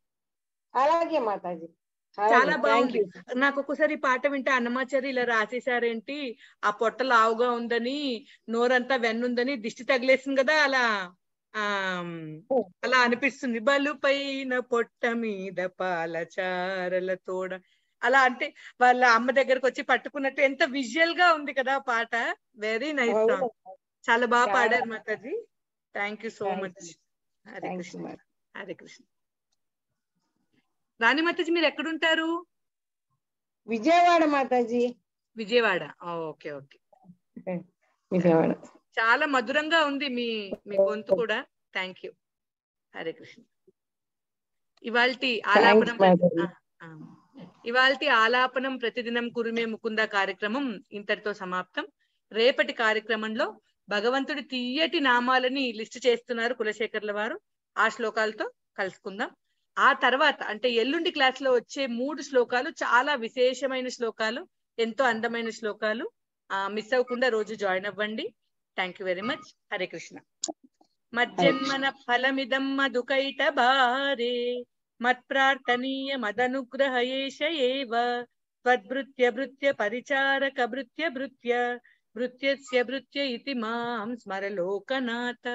అలాగే మాతాజీ చాలా బాగుంది నాకు ఒకసారి పాట వింటే అన్నమాచారి ఇలా రాసేసారేంటి ఆ పొట్ట లావుగా ఉందని నోరంతా వెన్నుందని దిష్టి తగిలేసింది కదా అలా ఆ అలా అనిపిస్తుంది బలు పైన పొట్ట మీద పాలచారల తోడ అలా అంటే వాళ్ళ అమ్మ దగ్గరకు వచ్చి పట్టుకున్నట్టు ఎంత విజువల్ గా ఉంది కదా పాట వెరీ నైస్ సాంగ్ చాలా బాగా పాడారు మాతాజీ thank you so much Hare Krishna Hare Krishna Rani మాతాజీ మీరు ఎక్కడుంటారు విజయవాడ మాతాజీ విజయవాడ ఓకే ఓకే విజయవాడ చాలా మధురంగా ఉంది మీ మీ గొంతు కూడా థ్యాంక్ యూ హరే కృష్ణ ఇవాళ ఆలాపనం ఇవాళ ఆలాపనం ప్రతిదినం కురుమే ముకుంద కార్యక్రమం ఇంతటితో సమాప్తం రేపటి కార్యక్రమంలో భగవంతుడి తీయటి నామాలని లిస్ట్ చేస్తున్నారు కులశేఖర్ల వారు ఆ శ్లోకాలతో కలుసుకుందాం ఆ తర్వాత అంటే ఎల్లుండి క్లాస్ లో వచ్చే మూడు శ్లోకాలు చాలా విశేషమైన శ్లోకాలు ఎంతో అందమైన శ్లోకాలు ఆ మిస్ అవ్వకుండా రోజు జాయిన్ అవ్వండి thank you very much Hare Krishna మజ్జన్మన ఫలమిదం మధుకైట భారే మత్ప్రార్థనీయ ఏష ఏవ త్వద్భృత్య భృత్య పరిచారక భృత్య భృత్య भृत्यस्य भृत्य इति मां स्मरलोकनाथ